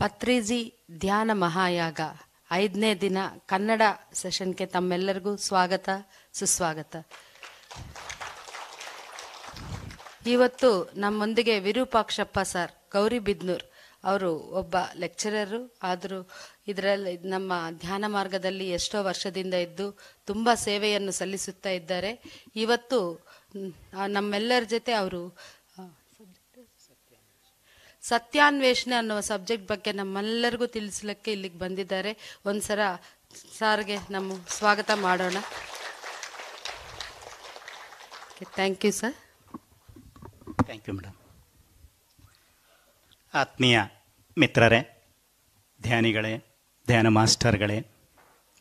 ಪತ್ರಿಜಿ ಧ್ಯಾನ ಮಹಾಯಾಗ ಐದನೇ ದಿನ ಕನ್ನಡ ಸೆಷನ್ಗೆ ತಮ್ಮೆಲ್ಲರಿಗೂ ಸ್ವಾಗತ ಸುಸ್ವಾಗತ ಇವತ್ತು ನಮ್ಮೊಂದಿಗೆ ವಿರೂಪಾಕ್ಷಪ್ಪ ಸರ್ ಗೌರಿ ಅವರು ಒಬ್ಬ ಲೆಕ್ಚರರು ಆದರೂ ಇದರಲ್ಲಿ ನಮ್ಮ ಧ್ಯಾನ ಮಾರ್ಗದಲ್ಲಿ ಎಷ್ಟೋ ವರ್ಷದಿಂದ ಇದ್ದು ತುಂಬ ಸೇವೆಯನ್ನು ಸಲ್ಲಿಸುತ್ತಾ ಇದ್ದಾರೆ ಇವತ್ತು ನಮ್ಮೆಲ್ಲರ ಜೊತೆ ಅವರು ಸತ್ಯಾನ್ವೇಷಣೆ ಅನ್ನುವ ಸಬ್ಜೆಕ್ಟ್ ಬಗ್ಗೆ ನಮ್ಮೆಲ್ಲರಿಗೂ ತಿಳಿಸ್ಲಿಕ್ಕೆ ಇಲ್ಲಿಗೆ ಬಂದಿದ್ದಾರೆ ಒಂದ್ಸಲ ಸಾರ್ಗೆ ನಮ್ಮ ಸ್ವಾಗತ ಮಾಡೋಣ thank you sir thank you madam ಆತ್ಮೀಯ ಮಿತ್ರರೇ ಧ್ಯಾನಿಗಳೇ ಧ್ಯಾನ ಮಾಸ್ಟರ್ಗಳೇ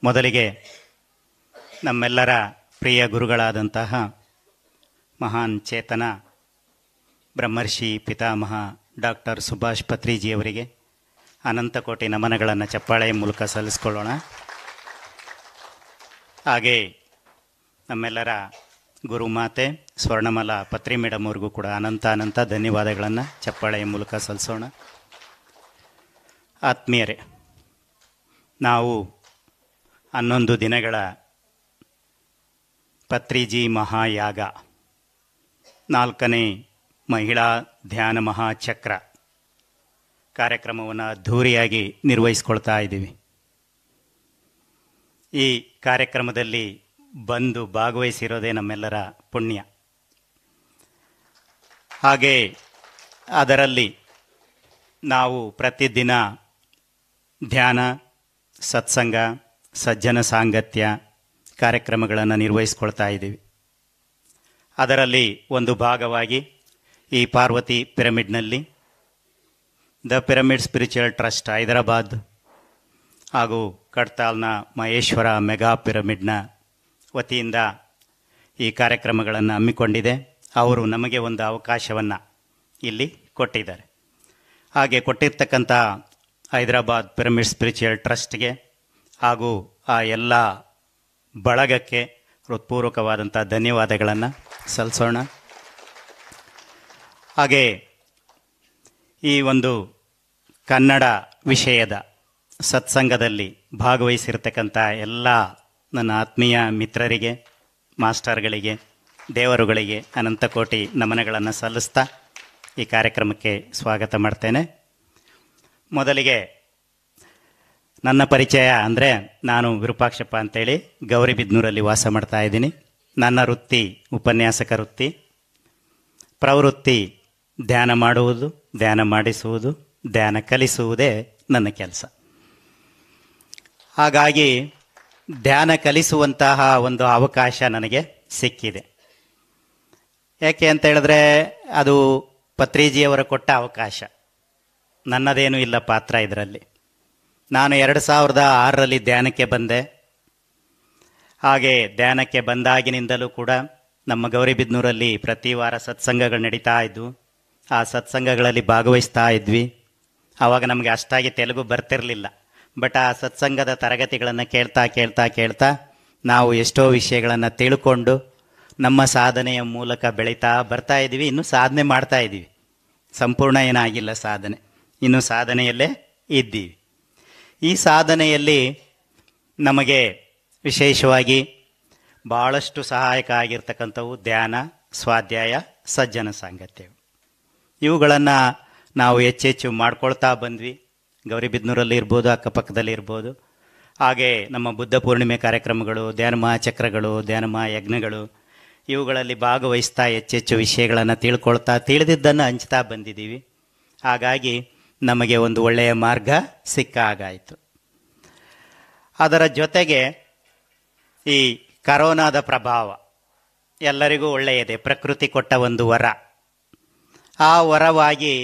ಮೊದಲಿಗೆ ನಮ್ಮೆಲ್ಲರ ಪ್ರಿಯ ಗುರುಗಳಾದಂತಹ ಮಹಾನ್ ಚೇತನ ಬ್ರಹ್ಮರ್ಷಿ ಪಿತಾಮಹ ಡಾಕ್ಟರ್ ಸುಭಾಷ್ ಪತ್ರಿಜಿಯವರಿಗೆ ಅನಂತಕೋಟಿ ನಮನಗಳನ್ನು ಚಪ್ಪಾಳೆಯ ಮೂಲಕ ಸಲ್ಲಿಸ್ಕೊಳ್ಳೋಣ ಹಾಗೆ ನಮ್ಮೆಲ್ಲರ ಗುರುಮಾತೆ ಸ್ವರ್ಣಮಲ ಪತ್ರಿ ಮೇಡಮ್ ಅವ್ರಿಗೂ ಕೂಡ ಅನಂತ ಅನಂತ ಧನ್ಯವಾದಗಳನ್ನು ಚಪ್ಪಾಳೆಯ ಮೂಲಕ ಸಲ್ಲಿಸೋಣ ಆತ್ಮೀಯರೇ ನಾವು ಹನ್ನೊಂದು ದಿನಗಳ ಪತ್ರಿಜಿ ಮಹಾಯಾಗ ನಾಲ್ಕನೇ ಮಹಿಳಾ ಧ್ಯಾನ ಮಹಾಚಕ್ರ ಕಾರ್ಯಕ್ರಮವನ್ನು ಅದ್ಧೂರಿಯಾಗಿ ನಿರ್ವಹಿಸ್ಕೊಳ್ತಾ ಇದ್ದೀವಿ ಈ ಕಾರ್ಯಕ್ರಮದಲ್ಲಿ ಬಂದು ಭಾಗವಹಿಸಿರೋದೇ ನಮ್ಮೆಲ್ಲರ ಪುಣ್ಯ ಹಾಗೆ ಅದರಲ್ಲಿ ನಾವು ಪ್ರತಿದಿನ ಧ್ಯಾನ ಸತ್ಸಂಗ ಸಜ್ಜನ ಸಾಂಗತ್ಯ ಕಾರ್ಯಕ್ರಮಗಳನ್ನು ನಿರ್ವಹಿಸ್ಕೊಳ್ತಾ ಇದ್ದೀವಿ ಅದರಲ್ಲಿ ಒಂದು ಭಾಗವಾಗಿ ಈ ಪಾರ್ವತಿ ಪಿರಮಿಡ್ನಲ್ಲಿ the pyramid spiritual trust Hyderabad ಹಾಗೂ ಕಡ್ತಾಲ್ನ ಮಹೇಶ್ವರ ಮೆಗಾ ಪಿರಮಿಡ್ನ ವತಿಯಿಂದ ಈ ಕಾರ್ಯಕ್ರಮಗಳನ್ನು ಹಮ್ಮಿಕೊಂಡಿದೆ ಅವರು ನಮಗೆ ಒಂದು ಅವಕಾಶವನ್ನು ಇಲ್ಲಿ ಕೊಟ್ಟಿದ್ದಾರೆ ಹಾಗೆ ಕೊಟ್ಟಿರ್ತಕ್ಕಂಥ ಹೈದರಾಬಾದ್ ಪಿರಮಿಡ್ ಸ್ಪಿರಿಚುಯಲ್ ಟ್ರಸ್ಟ್ಗೆ ಹಾಗೂ ಆ ಎಲ್ಲ ಬಳಗಕ್ಕೆ ಹೃತ್ಪೂರ್ವಕವಾದಂಥ ಧನ್ಯವಾದಗಳನ್ನು ಸಲ್ಲಿಸೋಣ ಹಾಗೆ ಈ ಒಂದು ಕನ್ನಡ ವಿಷಯದ ಸತ್ಸಂಗದಲ್ಲಿ ಭಾಗವಹಿಸಿರ್ತಕ್ಕಂಥ ಎಲ್ಲ ನನ್ನ ಆತ್ಮೀಯ ಮಿತ್ರರಿಗೆ ಮಾಸ್ಟರ್ಗಳಿಗೆ ದೇವರುಗಳಿಗೆ ಅನಂತಕೋಟಿ ನಮನಗಳನ್ನು ಸಲ್ಲಿಸ್ತಾ ಈ ಕಾರ್ಯಕ್ರಮಕ್ಕೆ ಸ್ವಾಗತ ಮಾಡ್ತೇನೆ ಮೊದಲಿಗೆ ನನ್ನ ಪರಿಚಯ ಅಂದರೆ ನಾನು ವಿರೂಪಾಕ್ಷಪ್ಪ ಅಂತೇಳಿ ಗೌರಿಬಿದ್ನೂರಲ್ಲಿ ವಾಸ ಮಾಡ್ತಾ ಇದ್ದೀನಿ ನನ್ನ ವೃತ್ತಿ ಉಪನ್ಯಾಸಕ ವೃತ್ತಿ ಪ್ರವೃತ್ತಿ ಧ್ಯಾನ ಮಾಡುವುದು ಧ್ಯಾನ ಮಾಡಿಸುವುದು ಧ್ಯಾನ ಕಲಿಸುವುದೇ ನನ್ನ ಕೆಲಸ ಹಾಗಾಗಿ ಧ್ಯಾನ ಕಲಿಸುವಂತಹ ಒಂದು ಅವಕಾಶ ನನಗೆ ಸಿಕ್ಕಿದೆ ಯಾಕೆ ಅಂತ ಹೇಳಿದ್ರೆ ಅದು ಪತ್ರಿಜಿಯವರು ಕೊಟ್ಟ ಅವಕಾಶ ನನ್ನದೇನೂ ಇಲ್ಲ ಪಾತ್ರ ಇದರಲ್ಲಿ ನಾನು ಎರಡು ಸಾವಿರದ ಆರರಲ್ಲಿ ಧ್ಯಾನಕ್ಕೆ ಬಂದೆ ಹಾಗೆ ಧ್ಯಾನಕ್ಕೆ ಬಂದಾಗಿನಿಂದಲೂ ಕೂಡ ನಮ್ಮ ಗೌರಿಬಿದ್ನೂರಲ್ಲಿ ಪ್ರತಿ ವಾರ ಸತ್ಸಂಗಗಳು ನಡೀತಾ ಇದ್ವು ಆ ಸತ್ಸಂಗಗಳಲ್ಲಿ ಭಾಗವಹಿಸ್ತಾ ಇದ್ವಿ ಆವಾಗ ನಮಗೆ ಅಷ್ಟಾಗಿ ತೆಲುಗು ಬರ್ತಿರಲಿಲ್ಲ ಬಟ್ ಆ ಸತ್ಸಂಗದ ತರಗತಿಗಳನ್ನು ಕೇಳ್ತಾ ಕೇಳ್ತಾ ಕೇಳ್ತಾ ನಾವು ಎಷ್ಟೋ ವಿಷಯಗಳನ್ನು ತಿಳ್ಕೊಂಡು ನಮ್ಮ ಸಾಧನೆಯ ಮೂಲಕ ಬೆಳೀತಾ ಬರ್ತಾ ಇದ್ದೀವಿ ಇನ್ನೂ ಸಾಧನೆ ಮಾಡ್ತಾ ಇದ್ದೀವಿ ಸಂಪೂರ್ಣ ಏನಾಗಿಲ್ಲ ಸಾಧನೆ ಇನ್ನು ಸಾಧನೆಯಲ್ಲೇ ಇದ್ದೀವಿ ಈ ಸಾಧನೆಯಲ್ಲಿ ನಮಗೆ ವಿಶೇಷವಾಗಿ ಭಾಳಷ್ಟು ಸಹಾಯಕ ಆಗಿರ್ತಕ್ಕಂಥವು ಧ್ಯಾನ ಸ್ವಾಧ್ಯಾಯ ಸಜ್ಜನ ಸಾಂಗತ್ಯ ಇವುಗಳನ್ನು ನಾವು ಹೆಚ್ಚೆಚ್ಚು ಮಾಡ್ಕೊಳ್ತಾ ಬಂದ್ವಿ ಗೌರಿಬಿದ್ನೂರಲ್ಲಿ ಇರ್ಬೋದು ಅಕ್ಕಪಕ್ಕದಲ್ಲಿ ಇರ್ಬೋದು ಹಾಗೆ ನಮ್ಮ ಬುದ್ಧ ಪೂರ್ಣಿಮೆ ಕಾರ್ಯಕ್ರಮಗಳು ಧ್ಯಾನ ಚಕ್ರಗಳು ಧ್ಯಾನಮ ಯಜ್ಞಗಳು ಇವುಗಳಲ್ಲಿ ಭಾಗವಹಿಸ್ತಾ ಹೆಚ್ಚೆಚ್ಚು ವಿಷಯಗಳನ್ನು ತಿಳ್ಕೊಳ್ತಾ ತಿಳಿದಿದ್ದನ್ನು ಹಂಚ್ತಾ ಬಂದಿದ್ದೀವಿ ಹಾಗಾಗಿ ನಮಗೆ ಒಂದು ಒಳ್ಳೆಯ ಮಾರ್ಗ ಸಿಕ್ಕ ಹಾಗಾಯಿತು ಅದರ ಜೊತೆಗೆ ಈ ಕರೋನಾದ ಪ್ರಭಾವ ಎಲ್ಲರಿಗೂ ಒಳ್ಳೆಯದೇ ಪ್ರಕೃತಿ ಕೊಟ್ಟ ಒಂದು ವರ ಆ ವರವಾಗಿ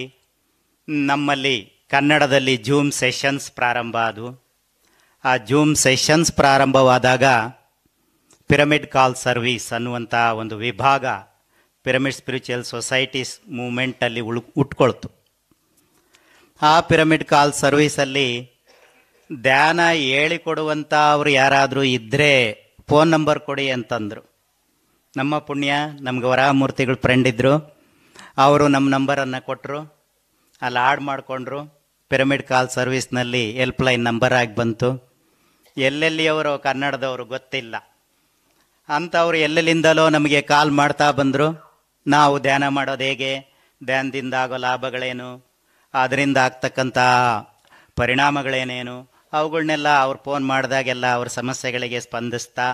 ನಮ್ಮಲ್ಲಿ ಕನ್ನಡದಲ್ಲಿ ಜೂಮ್ ಸೆಷನ್ಸ್ ಪ್ರಾರಂಭ ಅದು ಆ ಜೂಮ್ ಸೆಷನ್ಸ್ ಪ್ರಾರಂಭವಾದಾಗ ಪಿರಮಿಡ್ ಕಾಲ್ ಸರ್ವೀಸ್ ಅನ್ನುವಂಥ ಒಂದು ವಿಭಾಗ ಪಿರಮಿಡ್ ಸ್ಪಿರಿಚುವಲ್ ಸೊಸೈಟೀಸ್ ಮೂಮೆಂಟಲ್ಲಿ ಉಳ್ ಉಟ್ಕೊಳ್ತು ಆ ಪಿರಮಿಡ್ ಕಾಲ್ ಸರ್ವೀಸಲ್ಲಿ ಧ್ಯಾನ ಹೇಳಿಕೊಡುವಂಥ ಅವರು ಯಾರಾದರೂ ಇದ್ದರೆ ಫೋನ್ ನಂಬರ್ ಕೊಡಿ ಅಂತಂದರು ನಮ್ಮ ಪುಣ್ಯ ನಮ್ಗೆ ವರಾಮೂರ್ತಿಗಳು ಫ್ರೆಂಡ್ ಇದ್ದರು ಅವರು ನಮ್ಮ ನಂಬರನ್ನು ಕೊಟ್ಟರು ಅಲ್ಲಿ ಆಡ್ ಮಾಡಿಕೊಂಡ್ರು ಪಿರಮಿಡ್ ಕಾಲ್ ಸರ್ವಿಸ್ನಲ್ಲಿ ಹೆಲ್ಪ್ ಲೈನ್ ನಂಬರ್ ಆಗಿ ಬಂತು ಎಲ್ಲೆಲ್ಲಿಯವರು ಕನ್ನಡದವರು ಗೊತ್ತಿಲ್ಲ ಅಂಥವ್ರು ಎಲ್ಲೆಲ್ಲಿಂದಲೋ ನಮಗೆ ಕಾಲ್ ಮಾಡ್ತಾ ಬಂದರು ನಾವು ಧ್ಯಾನ ಮಾಡೋದು ಹೇಗೆ ಧ್ಯಾನದಿಂದ ಆಗೋ ಲಾಭಗಳೇನು ಅದರಿಂದ ಆಗ್ತಕ್ಕಂಥ ಪರಿಣಾಮಗಳೇನೇನು ಅವುಗಳನ್ನೆಲ್ಲ ಅವ್ರು ಫೋನ್ ಮಾಡಿದಾಗೆಲ್ಲ ಅವ್ರ ಸಮಸ್ಯೆಗಳಿಗೆ ಸ್ಪಂದಿಸ್ತಾ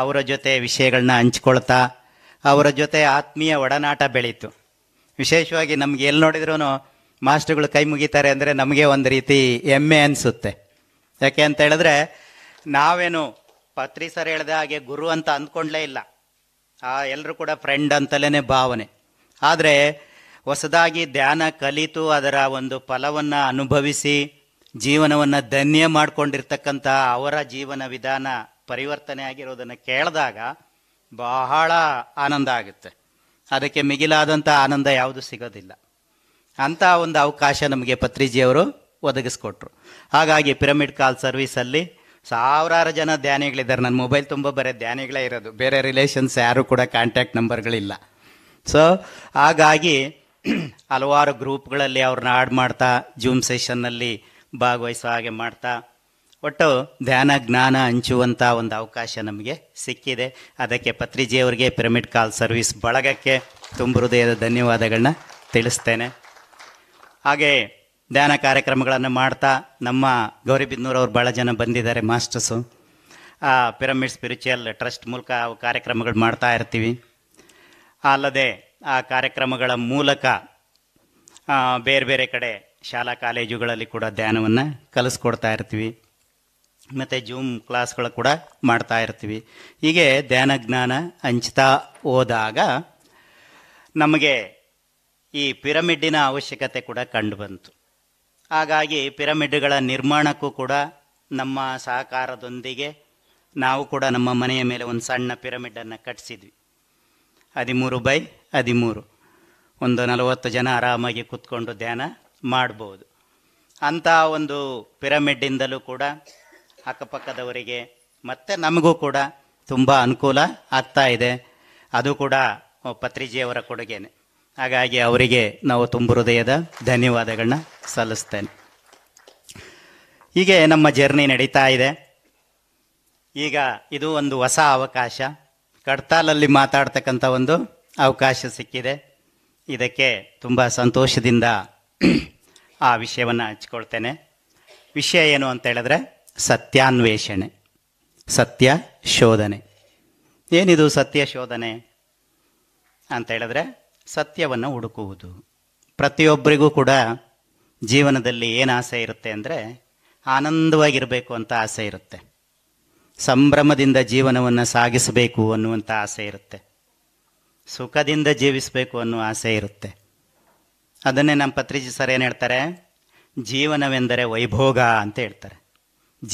ಅವರ ಜೊತೆ ವಿಷಯಗಳನ್ನ ಹಂಚ್ಕೊಳ್ತಾ ಅವರ ಜೊತೆ ಆತ್ಮೀಯ ಒಡನಾಟ ಬೆಳೀತು ವಿಶೇಷವಾಗಿ ನಮ್ಗೆ ಎಲ್ಲಿ ನೋಡಿದ್ರೂ ಮಾಸ್ಟರ್ಗಳು ಕೈ ಮುಗಿತಾರೆ ಅಂದರೆ ನಮಗೆ ಒಂದು ರೀತಿ ಹೆಮ್ಮೆ ಅನಿಸುತ್ತೆ ಯಾಕೆ ಅಂತ ಹೇಳಿದ್ರೆ ನಾವೇನು ಪತ್ರಿ ಸರ್ ಹೇಳಿದ ಹಾಗೆ ಗುರು ಅಂತ ಅಂದ್ಕೊಂಡ್ಲೇ ಇಲ್ಲ ಆ ಎಲ್ಲರೂ ಕೂಡ ಫ್ರೆಂಡ್ ಅಂತಲೇ ಭಾವನೆ ಆದರೆ ಹೊಸದಾಗಿ ಧ್ಯಾನ ಕಲಿತು ಅದರ ಒಂದು ಫಲವನ್ನು ಅನುಭವಿಸಿ ಜೀವನವನ್ನು ಧನ್ಯ ಮಾಡಿಕೊಂಡಿರ್ತಕ್ಕಂಥ ಅವರ ಜೀವನ ವಿಧಾನ ಪರಿವರ್ತನೆ ಆಗಿರೋದನ್ನು ಕೇಳಿದಾಗ ಬಹಳ ಆನಂದ ಆಗುತ್ತೆ ಅದಕ್ಕೆ ಮಿಗಿಲಾದಂಥ ಆನಂದ ಯಾವುದು ಸಿಗೋದಿಲ್ಲ ಅಂತ ಒಂದು ಅವಕಾಶ ನಮಗೆ ಪತ್ರಿಜಿಯವರು ಒದಗಿಸ್ಕೊಟ್ರು ಹಾಗಾಗಿ ಪಿರಮಿಡ್ ಕಾಲ್ ಸರ್ವೀಸಲ್ಲಿ ಸಾವಿರಾರು ಜನ ಧ್ಯಾನಿಗಳಿದ್ದಾರೆ ನನ್ನ ಮೊಬೈಲ್ ತುಂಬ ಬರೀ ಧ್ಯಾನಿಗಳೇ ಇರೋದು ಬೇರೆ ರಿಲೇಷನ್ಸ್ ಯಾರೂ ಕೂಡ ಕಾಂಟ್ಯಾಕ್ಟ್ ನಂಬರ್ಗಳಿಲ್ಲ ಸೊ ಹಾಗಾಗಿ ಹಲವಾರು ಗ್ರೂಪ್ಗಳಲ್ಲಿ ಅವ್ರನ್ನ ಆಡ್ ಮಾಡ್ತಾ ಜೂಮ್ ಸೆಷನ್ನಲ್ಲಿ ಭಾಗವಹಿಸೋ ಹಾಗೆ ಮಾಡ್ತಾ ಒಟ್ಟು ಧ್ಯಾನ ಜ್ಞಾನ ಹಂಚುವಂಥ ಒಂದು ಅವಕಾಶ ನಮಗೆ ಸಿಕ್ಕಿದೆ ಅದಕ್ಕೆ ಪತ್ರಿಜಿಯವರಿಗೆ ಪಿರಮಿಡ್ ಕಾಲ್ ಸರ್ವಿಸ್ ಬಳಗಕ್ಕೆ ತುಂಬ ಹೃದಯದ ಧನ್ಯವಾದಗಳನ್ನ ತಿಳಿಸ್ತೇನೆ ಹಾಗೆ ಧ್ಯಾನ ಕಾರ್ಯಕ್ರಮಗಳನ್ನು ಮಾಡ್ತಾ ನಮ್ಮ ಅವ್ರು ಭಾಳ ಜನ ಬಂದಿದ್ದಾರೆ ಮಾಸ್ಟರ್ಸು ಪಿರಮಿಡ್ ಸ್ಪಿರಿಚುವಲ್ ಟ್ರಸ್ಟ್ ಮೂಲಕ ಕಾರ್ಯಕ್ರಮಗಳು ಮಾಡ್ತಾ ಇರ್ತೀವಿ ಅಲ್ಲದೆ ಆ ಕಾರ್ಯಕ್ರಮಗಳ ಮೂಲಕ ಬೇರೆ ಬೇರೆ ಕಡೆ ಶಾಲಾ ಕಾಲೇಜುಗಳಲ್ಲಿ ಕೂಡ ಧ್ಯಾನವನ್ನು ಕಲಿಸ್ಕೊಡ್ತಾ ಇರ್ತೀವಿ ಮತ್ತು ಜೂಮ್ ಕ್ಲಾಸ್ಗಳು ಕೂಡ ಮಾಡ್ತಾ ಇರ್ತೀವಿ ಹೀಗೆ ಧ್ಯಾನ ಜ್ಞಾನ ಹಂಚ್ತಾ ಹೋದಾಗ ನಮಗೆ ಈ ಪಿರಮಿಡ್ಡಿನ ಅವಶ್ಯಕತೆ ಕೂಡ ಕಂಡುಬಂತು ಹಾಗಾಗಿ ಪಿರಮಿಡ್ಗಳ ನಿರ್ಮಾಣಕ್ಕೂ ಕೂಡ ನಮ್ಮ ಸಹಕಾರದೊಂದಿಗೆ ನಾವು ಕೂಡ ನಮ್ಮ ಮನೆಯ ಮೇಲೆ ಒಂದು ಸಣ್ಣ ಪಿರಮಿಡನ್ನು ಕಟ್ಟಿಸಿದ್ವಿ ಹದಿಮೂರು ಬೈ ಹದಿಮೂರು ಒಂದು ನಲವತ್ತು ಜನ ಆರಾಮಾಗಿ ಕೂತ್ಕೊಂಡು ಧ್ಯಾನ ಮಾಡ್ಬೋದು ಅಂಥ ಒಂದು ಪಿರಮಿಡ್ಡಿಂದಲೂ ಕೂಡ ಅಕ್ಕಪಕ್ಕದವರಿಗೆ ಮತ್ತು ನಮಗೂ ಕೂಡ ತುಂಬ ಅನುಕೂಲ ಆಗ್ತಾ ಇದೆ ಅದು ಕೂಡ ಪತ್ರಿಜಿಯವರ ಕೊಡುಗೆನೆ ಹಾಗಾಗಿ ಅವರಿಗೆ ನಾವು ತುಂಬ ಹೃದಯದ ಧನ್ಯವಾದಗಳನ್ನ ಸಲ್ಲಿಸ್ತೇನೆ ಹೀಗೆ ನಮ್ಮ ಜರ್ನಿ ನಡೀತಾ ಇದೆ ಈಗ ಇದು ಒಂದು ಹೊಸ ಅವಕಾಶ ಕಡ್ತಾಲಲ್ಲಿ ಮಾತಾಡ್ತಕ್ಕಂಥ ಒಂದು ಅವಕಾಶ ಸಿಕ್ಕಿದೆ ಇದಕ್ಕೆ ತುಂಬ ಸಂತೋಷದಿಂದ ಆ ವಿಷಯವನ್ನು ಹಂಚ್ಕೊಳ್ತೇನೆ ವಿಷಯ ಏನು ಅಂತ ಹೇಳಿದ್ರೆ ಸತ್ಯಾನ್ವೇಷಣೆ ಸತ್ಯ ಶೋಧನೆ ಏನಿದು ಸತ್ಯ ಶೋಧನೆ ಅಂತ ಹೇಳಿದ್ರೆ ಸತ್ಯವನ್ನು ಹುಡುಕುವುದು ಪ್ರತಿಯೊಬ್ಬರಿಗೂ ಕೂಡ ಜೀವನದಲ್ಲಿ ಏನು ಆಸೆ ಇರುತ್ತೆ ಅಂದರೆ ಆನಂದವಾಗಿರಬೇಕು ಅಂತ ಆಸೆ ಇರುತ್ತೆ ಸಂಭ್ರಮದಿಂದ ಜೀವನವನ್ನು ಸಾಗಿಸಬೇಕು ಅನ್ನುವಂಥ ಆಸೆ ಇರುತ್ತೆ ಸುಖದಿಂದ ಜೀವಿಸಬೇಕು ಅನ್ನೋ ಆಸೆ ಇರುತ್ತೆ ಅದನ್ನೇ ನಮ್ಮ ಪತ್ರಿಜಿ ಸರ್ ಏನು ಹೇಳ್ತಾರೆ ಜೀವನವೆಂದರೆ ವೈಭೋಗ ಅಂತ ಹೇಳ್ತಾರೆ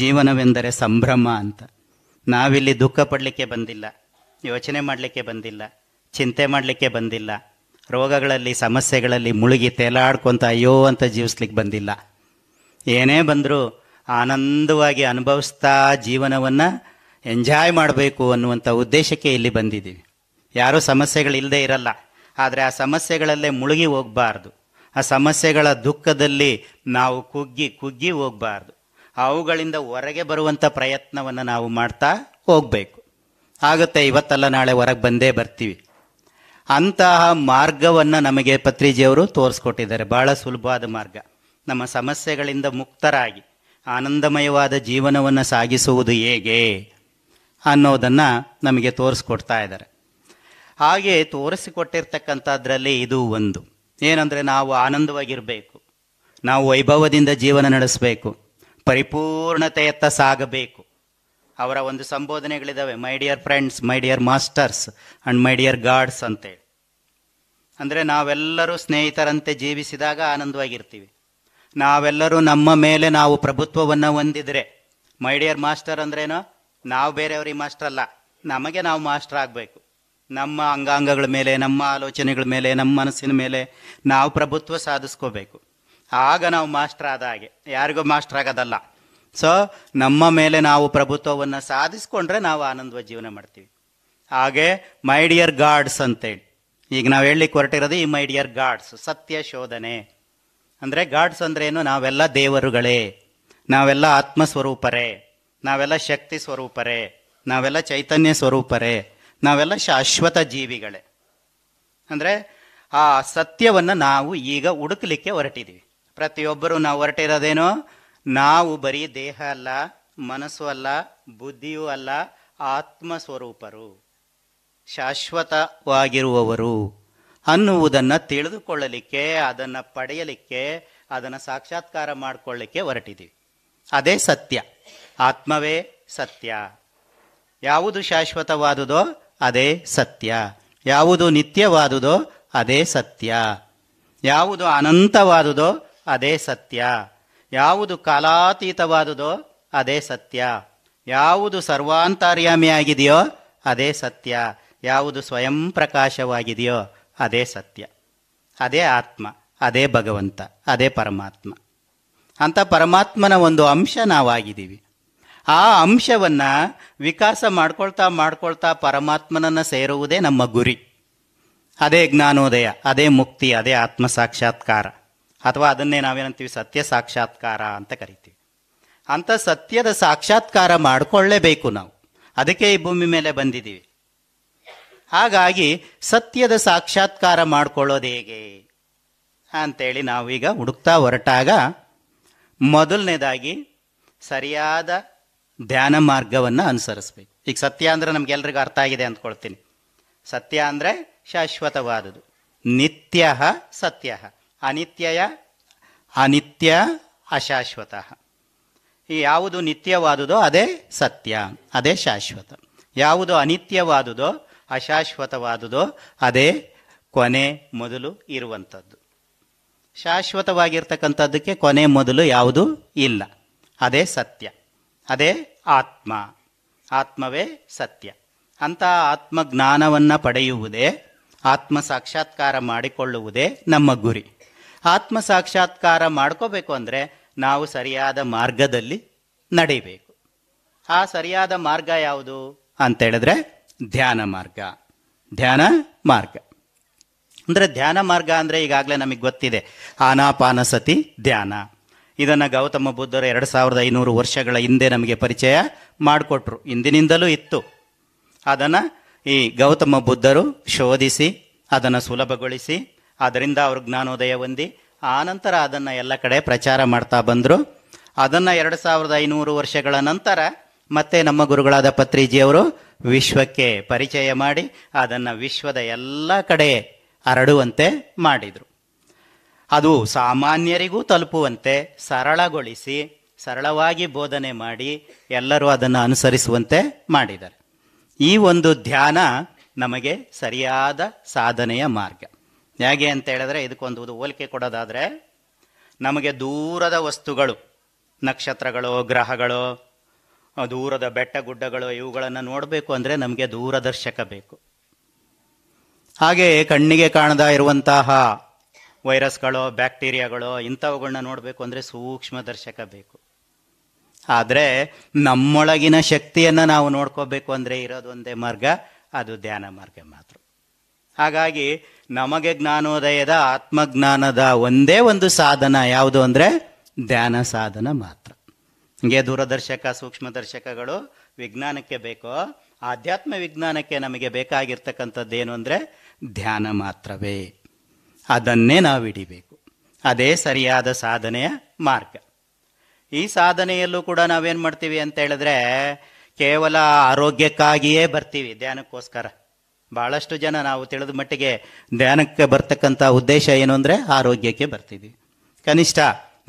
ಜೀವನವೆಂದರೆ ಸಂಭ್ರಮ ಅಂತ ನಾವಿಲ್ಲಿ ದುಃಖ ಪಡಲಿಕ್ಕೆ ಬಂದಿಲ್ಲ ಯೋಚನೆ ಮಾಡಲಿಕ್ಕೆ ಬಂದಿಲ್ಲ ಚಿಂತೆ ಮಾಡಲಿಕ್ಕೆ ಬಂದಿಲ್ಲ ರೋಗಗಳಲ್ಲಿ ಸಮಸ್ಯೆಗಳಲ್ಲಿ ಮುಳುಗಿ ತೇಲಾಡ್ಕೊತ ಅಯ್ಯೋ ಅಂತ ಜೀವಿಸ್ಲಿಕ್ಕೆ ಬಂದಿಲ್ಲ ಏನೇ ಬಂದರೂ ಆನಂದವಾಗಿ ಅನುಭವಿಸ್ತಾ ಜೀವನವನ್ನು ಎಂಜಾಯ್ ಮಾಡಬೇಕು ಅನ್ನುವಂಥ ಉದ್ದೇಶಕ್ಕೆ ಇಲ್ಲಿ ಬಂದಿದ್ದೀವಿ ಯಾರೂ ಸಮಸ್ಯೆಗಳಿಲ್ಲದೆ ಇರಲ್ಲ ಆದರೆ ಆ ಸಮಸ್ಯೆಗಳಲ್ಲೇ ಮುಳುಗಿ ಹೋಗಬಾರ್ದು ಆ ಸಮಸ್ಯೆಗಳ ದುಃಖದಲ್ಲಿ ನಾವು ಕುಗ್ಗಿ ಕುಗ್ಗಿ ಹೋಗಬಾರ್ದು ಅವುಗಳಿಂದ ಹೊರಗೆ ಬರುವಂಥ ಪ್ರಯತ್ನವನ್ನು ನಾವು ಮಾಡ್ತಾ ಹೋಗಬೇಕು ಆಗುತ್ತೆ ಇವತ್ತಲ್ಲ ನಾಳೆ ಹೊರಗೆ ಬಂದೇ ಬರ್ತೀವಿ ಅಂತಹ ಮಾರ್ಗವನ್ನು ನಮಗೆ ಪತ್ರಿಜಿಯವರು ತೋರಿಸ್ಕೊಟ್ಟಿದ್ದಾರೆ ಭಾಳ ಸುಲಭವಾದ ಮಾರ್ಗ ನಮ್ಮ ಸಮಸ್ಯೆಗಳಿಂದ ಮುಕ್ತರಾಗಿ ಆನಂದಮಯವಾದ ಜೀವನವನ್ನು ಸಾಗಿಸುವುದು ಹೇಗೆ ಅನ್ನೋದನ್ನು ನಮಗೆ ತೋರಿಸ್ಕೊಡ್ತಾ ಇದ್ದಾರೆ ಹಾಗೆ ತೋರಿಸಿಕೊಟ್ಟಿರ್ತಕ್ಕಂಥದ್ರಲ್ಲಿ ಇದು ಒಂದು ಏನಂದರೆ ನಾವು ಆನಂದವಾಗಿರಬೇಕು ನಾವು ವೈಭವದಿಂದ ಜೀವನ ನಡೆಸಬೇಕು ಪರಿಪೂರ್ಣತೆಯತ್ತ ಸಾಗಬೇಕು ಅವರ ಒಂದು ಸಂಬೋಧನೆಗಳಿದ್ದಾವೆ my dear friends my dear masters and my dear gods ಅಂತೇಳಿ ಅಂದರೆ ನಾವೆಲ್ಲರೂ ಸ್ನೇಹಿತರಂತೆ ಜೀವಿಸಿದಾಗ ಆನಂದವಾಗಿರ್ತೀವಿ ನಾವೆಲ್ಲರೂ ನಮ್ಮ ಮೇಲೆ ನಾವು ಪ್ರಭುತ್ವವನ್ನು ಹೊಂದಿದ್ರೆ ಮೈಡಿಯರ್ ಮಾಸ್ಟರ್ ಅಂದ್ರೇನು ನಾವು ಬೇರೆಯವ್ರಿಗೆ ಮಾಸ್ಟರ್ ಅಲ್ಲ ನಮಗೆ ನಾವು ಮಾಸ್ಟರ್ ಆಗಬೇಕು ನಮ್ಮ ಅಂಗಾಂಗಗಳ ಮೇಲೆ ನಮ್ಮ ಆಲೋಚನೆಗಳ ಮೇಲೆ ನಮ್ಮ ಮನಸ್ಸಿನ ಮೇಲೆ ನಾವು ಪ್ರಭುತ್ವ ಸಾಧಿಸ್ಕೋಬೇಕು ಆಗ ನಾವು ಮಾಸ್ಟರ್ ಆದ ಹಾಗೆ ಯಾರಿಗೂ ಮಾಸ್ಟರ್ ಆಗೋದಲ್ಲ ಸೊ ನಮ್ಮ ಮೇಲೆ ನಾವು ಪ್ರಭುತ್ವವನ್ನು ಸಾಧಿಸ್ಕೊಂಡ್ರೆ ನಾವು ಆನಂದವ ಜೀವನ ಮಾಡ್ತೀವಿ ಹಾಗೆ ಮೈ ಡಿಯರ್ ಗಾಡ್ಸ್ ಅಂತೇಳಿ ಈಗ ನಾವು ಹೇಳಲಿಕ್ಕೆ ಹೊರಟಿರೋದು ಈ ಮೈ ಡಿಯರ್ ಗಾಡ್ಸ್ ಸತ್ಯ ಶೋಧನೆ ಅಂದರೆ ಗಾಡ್ಸ್ ಅಂದ್ರೇನು ನಾವೆಲ್ಲ ದೇವರುಗಳೇ ನಾವೆಲ್ಲ ಆತ್ಮ ಸ್ವರೂಪರೇ ನಾವೆಲ್ಲ ಶಕ್ತಿ ಸ್ವರೂಪರೇ ನಾವೆಲ್ಲ ಚೈತನ್ಯ ಸ್ವರೂಪರೇ ನಾವೆಲ್ಲ ಶಾಶ್ವತ ಜೀವಿಗಳೇ ಅಂದರೆ ಆ ಸತ್ಯವನ್ನು ನಾವು ಈಗ ಹುಡುಕ್ಲಿಕ್ಕೆ ಹೊರಟಿದೀವಿ ಪ್ರತಿಯೊಬ್ಬರು ನಾವು ಹೊರಟಿರೋದೇನೋ ನಾವು ಬರೀ ದೇಹ ಅಲ್ಲ ಮನಸ್ಸು ಅಲ್ಲ ಬುದ್ಧಿಯೂ ಅಲ್ಲ ಆತ್ಮ ಸ್ವರೂಪರು ಶಾಶ್ವತವಾಗಿರುವವರು ಅನ್ನುವುದನ್ನು ತಿಳಿದುಕೊಳ್ಳಲಿಕ್ಕೆ ಅದನ್ನು ಪಡೆಯಲಿಕ್ಕೆ ಅದನ್ನು ಸಾಕ್ಷಾತ್ಕಾರ ಮಾಡಿಕೊಳ್ಳಿಕ್ಕೆ ಹೊರಟಿದ್ದೀವಿ ಅದೇ ಸತ್ಯ ಆತ್ಮವೇ ಸತ್ಯ ಯಾವುದು ಶಾಶ್ವತವಾದುದೋ ಅದೇ ಸತ್ಯ ಯಾವುದು ನಿತ್ಯವಾದುದೋ ಅದೇ ಸತ್ಯ ಯಾವುದು ಅನಂತವಾದುದೋ ಅದೇ ಸತ್ಯ ಯಾವುದು ಕಾಲಾತೀತವಾದುದೋ ಅದೇ ಸತ್ಯ ಯಾವುದು ಸರ್ವಾಂತರ್ಯಾಮಿಯಾಗಿದೆಯೋ ಅದೇ ಸತ್ಯ ಯಾವುದು ಸ್ವಯಂ ಪ್ರಕಾಶವಾಗಿದೆಯೋ ಅದೇ ಸತ್ಯ ಅದೇ ಆತ್ಮ ಅದೇ ಭಗವಂತ ಅದೇ ಪರಮಾತ್ಮ ಅಂಥ ಪರಮಾತ್ಮನ ಒಂದು ಅಂಶ ನಾವಾಗಿದ್ದೀವಿ ಆ ಅಂಶವನ್ನು ವಿಕಾಸ ಮಾಡ್ಕೊಳ್ತಾ ಮಾಡ್ಕೊಳ್ತಾ ಪರಮಾತ್ಮನನ್ನು ಸೇರುವುದೇ ನಮ್ಮ ಗುರಿ ಅದೇ ಜ್ಞಾನೋದಯ ಅದೇ ಮುಕ್ತಿ ಅದೇ ಆತ್ಮ ಸಾಕ್ಷಾತ್ಕಾರ ಅಥವಾ ಅದನ್ನೇ ನಾವೇನಂತೀವಿ ಸತ್ಯ ಸಾಕ್ಷಾತ್ಕಾರ ಅಂತ ಕರಿತೀವಿ ಅಂಥ ಸತ್ಯದ ಸಾಕ್ಷಾತ್ಕಾರ ಮಾಡಿಕೊಳ್ಳೇಬೇಕು ನಾವು ಅದಕ್ಕೆ ಈ ಭೂಮಿ ಮೇಲೆ ಬಂದಿದ್ದೀವಿ ಹಾಗಾಗಿ ಸತ್ಯದ ಸಾಕ್ಷಾತ್ಕಾರ ಮಾಡಿಕೊಳ್ಳೋದು ಹೇಗೆ ಅಂಥೇಳಿ ನಾವೀಗ ಹುಡುಕ್ತಾ ಹೊರಟಾಗ ಮೊದಲನೇದಾಗಿ ಸರಿಯಾದ ಧ್ಯಾನ ಮಾರ್ಗವನ್ನು ಅನುಸರಿಸ್ಬೇಕು ಈಗ ಸತ್ಯ ಅಂದರೆ ನಮಗೆಲ್ರಿಗೂ ಅರ್ಥ ಆಗಿದೆ ಅಂದ್ಕೊಳ್ತೀನಿ ಸತ್ಯ ಅಂದರೆ ಶಾಶ್ವತವಾದುದು ನಿತ್ಯ ಸತ್ಯ ಅನಿತ್ಯಯ ಅನಿತ್ಯ ಅಶಾಶ್ವತ ಈ ಯಾವುದು ನಿತ್ಯವಾದುದೋ ಅದೇ ಸತ್ಯ ಅದೇ ಶಾಶ್ವತ ಯಾವುದು ಅನಿತ್ಯವಾದುದೋ ಅಶಾಶ್ವತವಾದುದೋ ಅದೇ ಕೊನೆ ಮೊದಲು ಇರುವಂಥದ್ದು ಶಾಶ್ವತವಾಗಿರ್ತಕ್ಕಂಥದ್ದಕ್ಕೆ ಕೊನೆ ಮೊದಲು ಯಾವುದೂ ಇಲ್ಲ ಅದೇ ಸತ್ಯ ಅದೇ ಆತ್ಮ ಆತ್ಮವೇ ಸತ್ಯ ಅಂಥ ಆತ್ಮಜ್ಞಾನವನ್ನು ಪಡೆಯುವುದೇ ಆತ್ಮ ಸಾಕ್ಷಾತ್ಕಾರ ಮಾಡಿಕೊಳ್ಳುವುದೇ ನಮ್ಮ ಗುರಿ ಆತ್ಮ ಸಾಕ್ಷಾತ್ಕಾರ ಮಾಡ್ಕೋಬೇಕು ಅಂದರೆ ನಾವು ಸರಿಯಾದ ಮಾರ್ಗದಲ್ಲಿ ನಡೀಬೇಕು ಆ ಸರಿಯಾದ ಮಾರ್ಗ ಯಾವುದು ಅಂತೇಳಿದ್ರೆ ಧ್ಯಾನ ಮಾರ್ಗ ಧ್ಯಾನ ಮಾರ್ಗ ಅಂದರೆ ಧ್ಯಾನ ಮಾರ್ಗ ಅಂದರೆ ಈಗಾಗಲೇ ನಮಗೆ ಗೊತ್ತಿದೆ ಆನಾಪಾನಸತಿ ಧ್ಯಾನ ಇದನ್ನು ಗೌತಮ ಬುದ್ಧರು ಎರಡು ಸಾವಿರದ ಐನೂರು ವರ್ಷಗಳ ಹಿಂದೆ ನಮಗೆ ಪರಿಚಯ ಮಾಡಿಕೊಟ್ರು ಇಂದಿನಿಂದಲೂ ಇತ್ತು ಅದನ್ನು ಈ ಗೌತಮ ಬುದ್ಧರು ಶೋಧಿಸಿ ಅದನ್ನು ಸುಲಭಗೊಳಿಸಿ ಅದರಿಂದ ಅವರು ಜ್ಞಾನೋದಯ ಹೊಂದಿ ಆನಂತರ ಅದನ್ನು ಎಲ್ಲ ಕಡೆ ಪ್ರಚಾರ ಮಾಡ್ತಾ ಬಂದರು ಅದನ್ನು ಎರಡು ಸಾವಿರದ ಐನೂರು ವರ್ಷಗಳ ನಂತರ ಮತ್ತೆ ನಮ್ಮ ಗುರುಗಳಾದ ಪತ್ರಿಜಿಯವರು ವಿಶ್ವಕ್ಕೆ ಪರಿಚಯ ಮಾಡಿ ಅದನ್ನು ವಿಶ್ವದ ಎಲ್ಲ ಕಡೆ ಹರಡುವಂತೆ ಮಾಡಿದರು ಅದು ಸಾಮಾನ್ಯರಿಗೂ ತಲುಪುವಂತೆ ಸರಳಗೊಳಿಸಿ ಸರಳವಾಗಿ ಬೋಧನೆ ಮಾಡಿ ಎಲ್ಲರೂ ಅದನ್ನು ಅನುಸರಿಸುವಂತೆ ಮಾಡಿದ್ದಾರೆ ಈ ಒಂದು ಧ್ಯಾನ ನಮಗೆ ಸರಿಯಾದ ಸಾಧನೆಯ ಮಾರ್ಗ ಹೇಗೆ ಅಂತ ಹೇಳಿದ್ರೆ ಇದಕ್ಕೊಂದು ಹೋಲಿಕೆ ಕೊಡೋದಾದರೆ ನಮಗೆ ದೂರದ ವಸ್ತುಗಳು ನಕ್ಷತ್ರಗಳು ಗ್ರಹಗಳು ದೂರದ ಬೆಟ್ಟ ಗುಡ್ಡಗಳು ಇವುಗಳನ್ನು ನೋಡಬೇಕು ಅಂದರೆ ನಮಗೆ ದೂರದರ್ಶಕ ಬೇಕು ಹಾಗೆ ಕಣ್ಣಿಗೆ ಕಾಣದ ಇರುವಂತಹ ವೈರಸ್ಗಳು ಬ್ಯಾಕ್ಟೀರಿಯಾಗಳು ಇಂಥವುಗಳನ್ನ ನೋಡಬೇಕು ಅಂದರೆ ಸೂಕ್ಷ್ಮದರ್ಶಕ ಬೇಕು ಆದರೆ ನಮ್ಮೊಳಗಿನ ಶಕ್ತಿಯನ್ನು ನಾವು ನೋಡ್ಕೋಬೇಕು ಅಂದರೆ ಇರೋದೊಂದೇ ಮಾರ್ಗ ಅದು ಧ್ಯಾನ ಮಾರ್ಗ ಮಾತ್ರ ಹಾಗಾಗಿ ನಮಗೆ ಜ್ಞಾನೋದಯದ ಆತ್ಮಜ್ಞಾನದ ಒಂದೇ ಒಂದು ಸಾಧನ ಯಾವುದು ಅಂದರೆ ಧ್ಯಾನ ಸಾಧನ ಮಾತ್ರ ಹೀಗೆ ದೂರದರ್ಶಕ ಸೂಕ್ಷ್ಮದರ್ಶಕಗಳು ವಿಜ್ಞಾನಕ್ಕೆ ಬೇಕೋ ಆಧ್ಯಾತ್ಮ ವಿಜ್ಞಾನಕ್ಕೆ ನಮಗೆ ಬೇಕಾಗಿರ್ತಕ್ಕಂಥದ್ದು ಏನು ಅಂದರೆ ಧ್ಯಾನ ಮಾತ್ರವೇ ಅದನ್ನೇ ನಾವು ಹಿಡಿಬೇಕು ಅದೇ ಸರಿಯಾದ ಸಾಧನೆಯ ಮಾರ್ಗ ಈ ಸಾಧನೆಯಲ್ಲೂ ಕೂಡ ನಾವೇನು ಮಾಡ್ತೀವಿ ಅಂತ ಹೇಳಿದ್ರೆ ಕೇವಲ ಆರೋಗ್ಯಕ್ಕಾಗಿಯೇ ಬರ್ತೀವಿ ಧ್ಯಾನಕ್ಕೋಸ್ಕರ ಭಾಳಷ್ಟು ಜನ ನಾವು ತಿಳಿದ ಮಟ್ಟಿಗೆ ಧ್ಯಾನಕ್ಕೆ ಬರ್ತಕ್ಕಂಥ ಉದ್ದೇಶ ಏನು ಅಂದರೆ ಆರೋಗ್ಯಕ್ಕೆ ಬರ್ತೀವಿ ಕನಿಷ್ಠ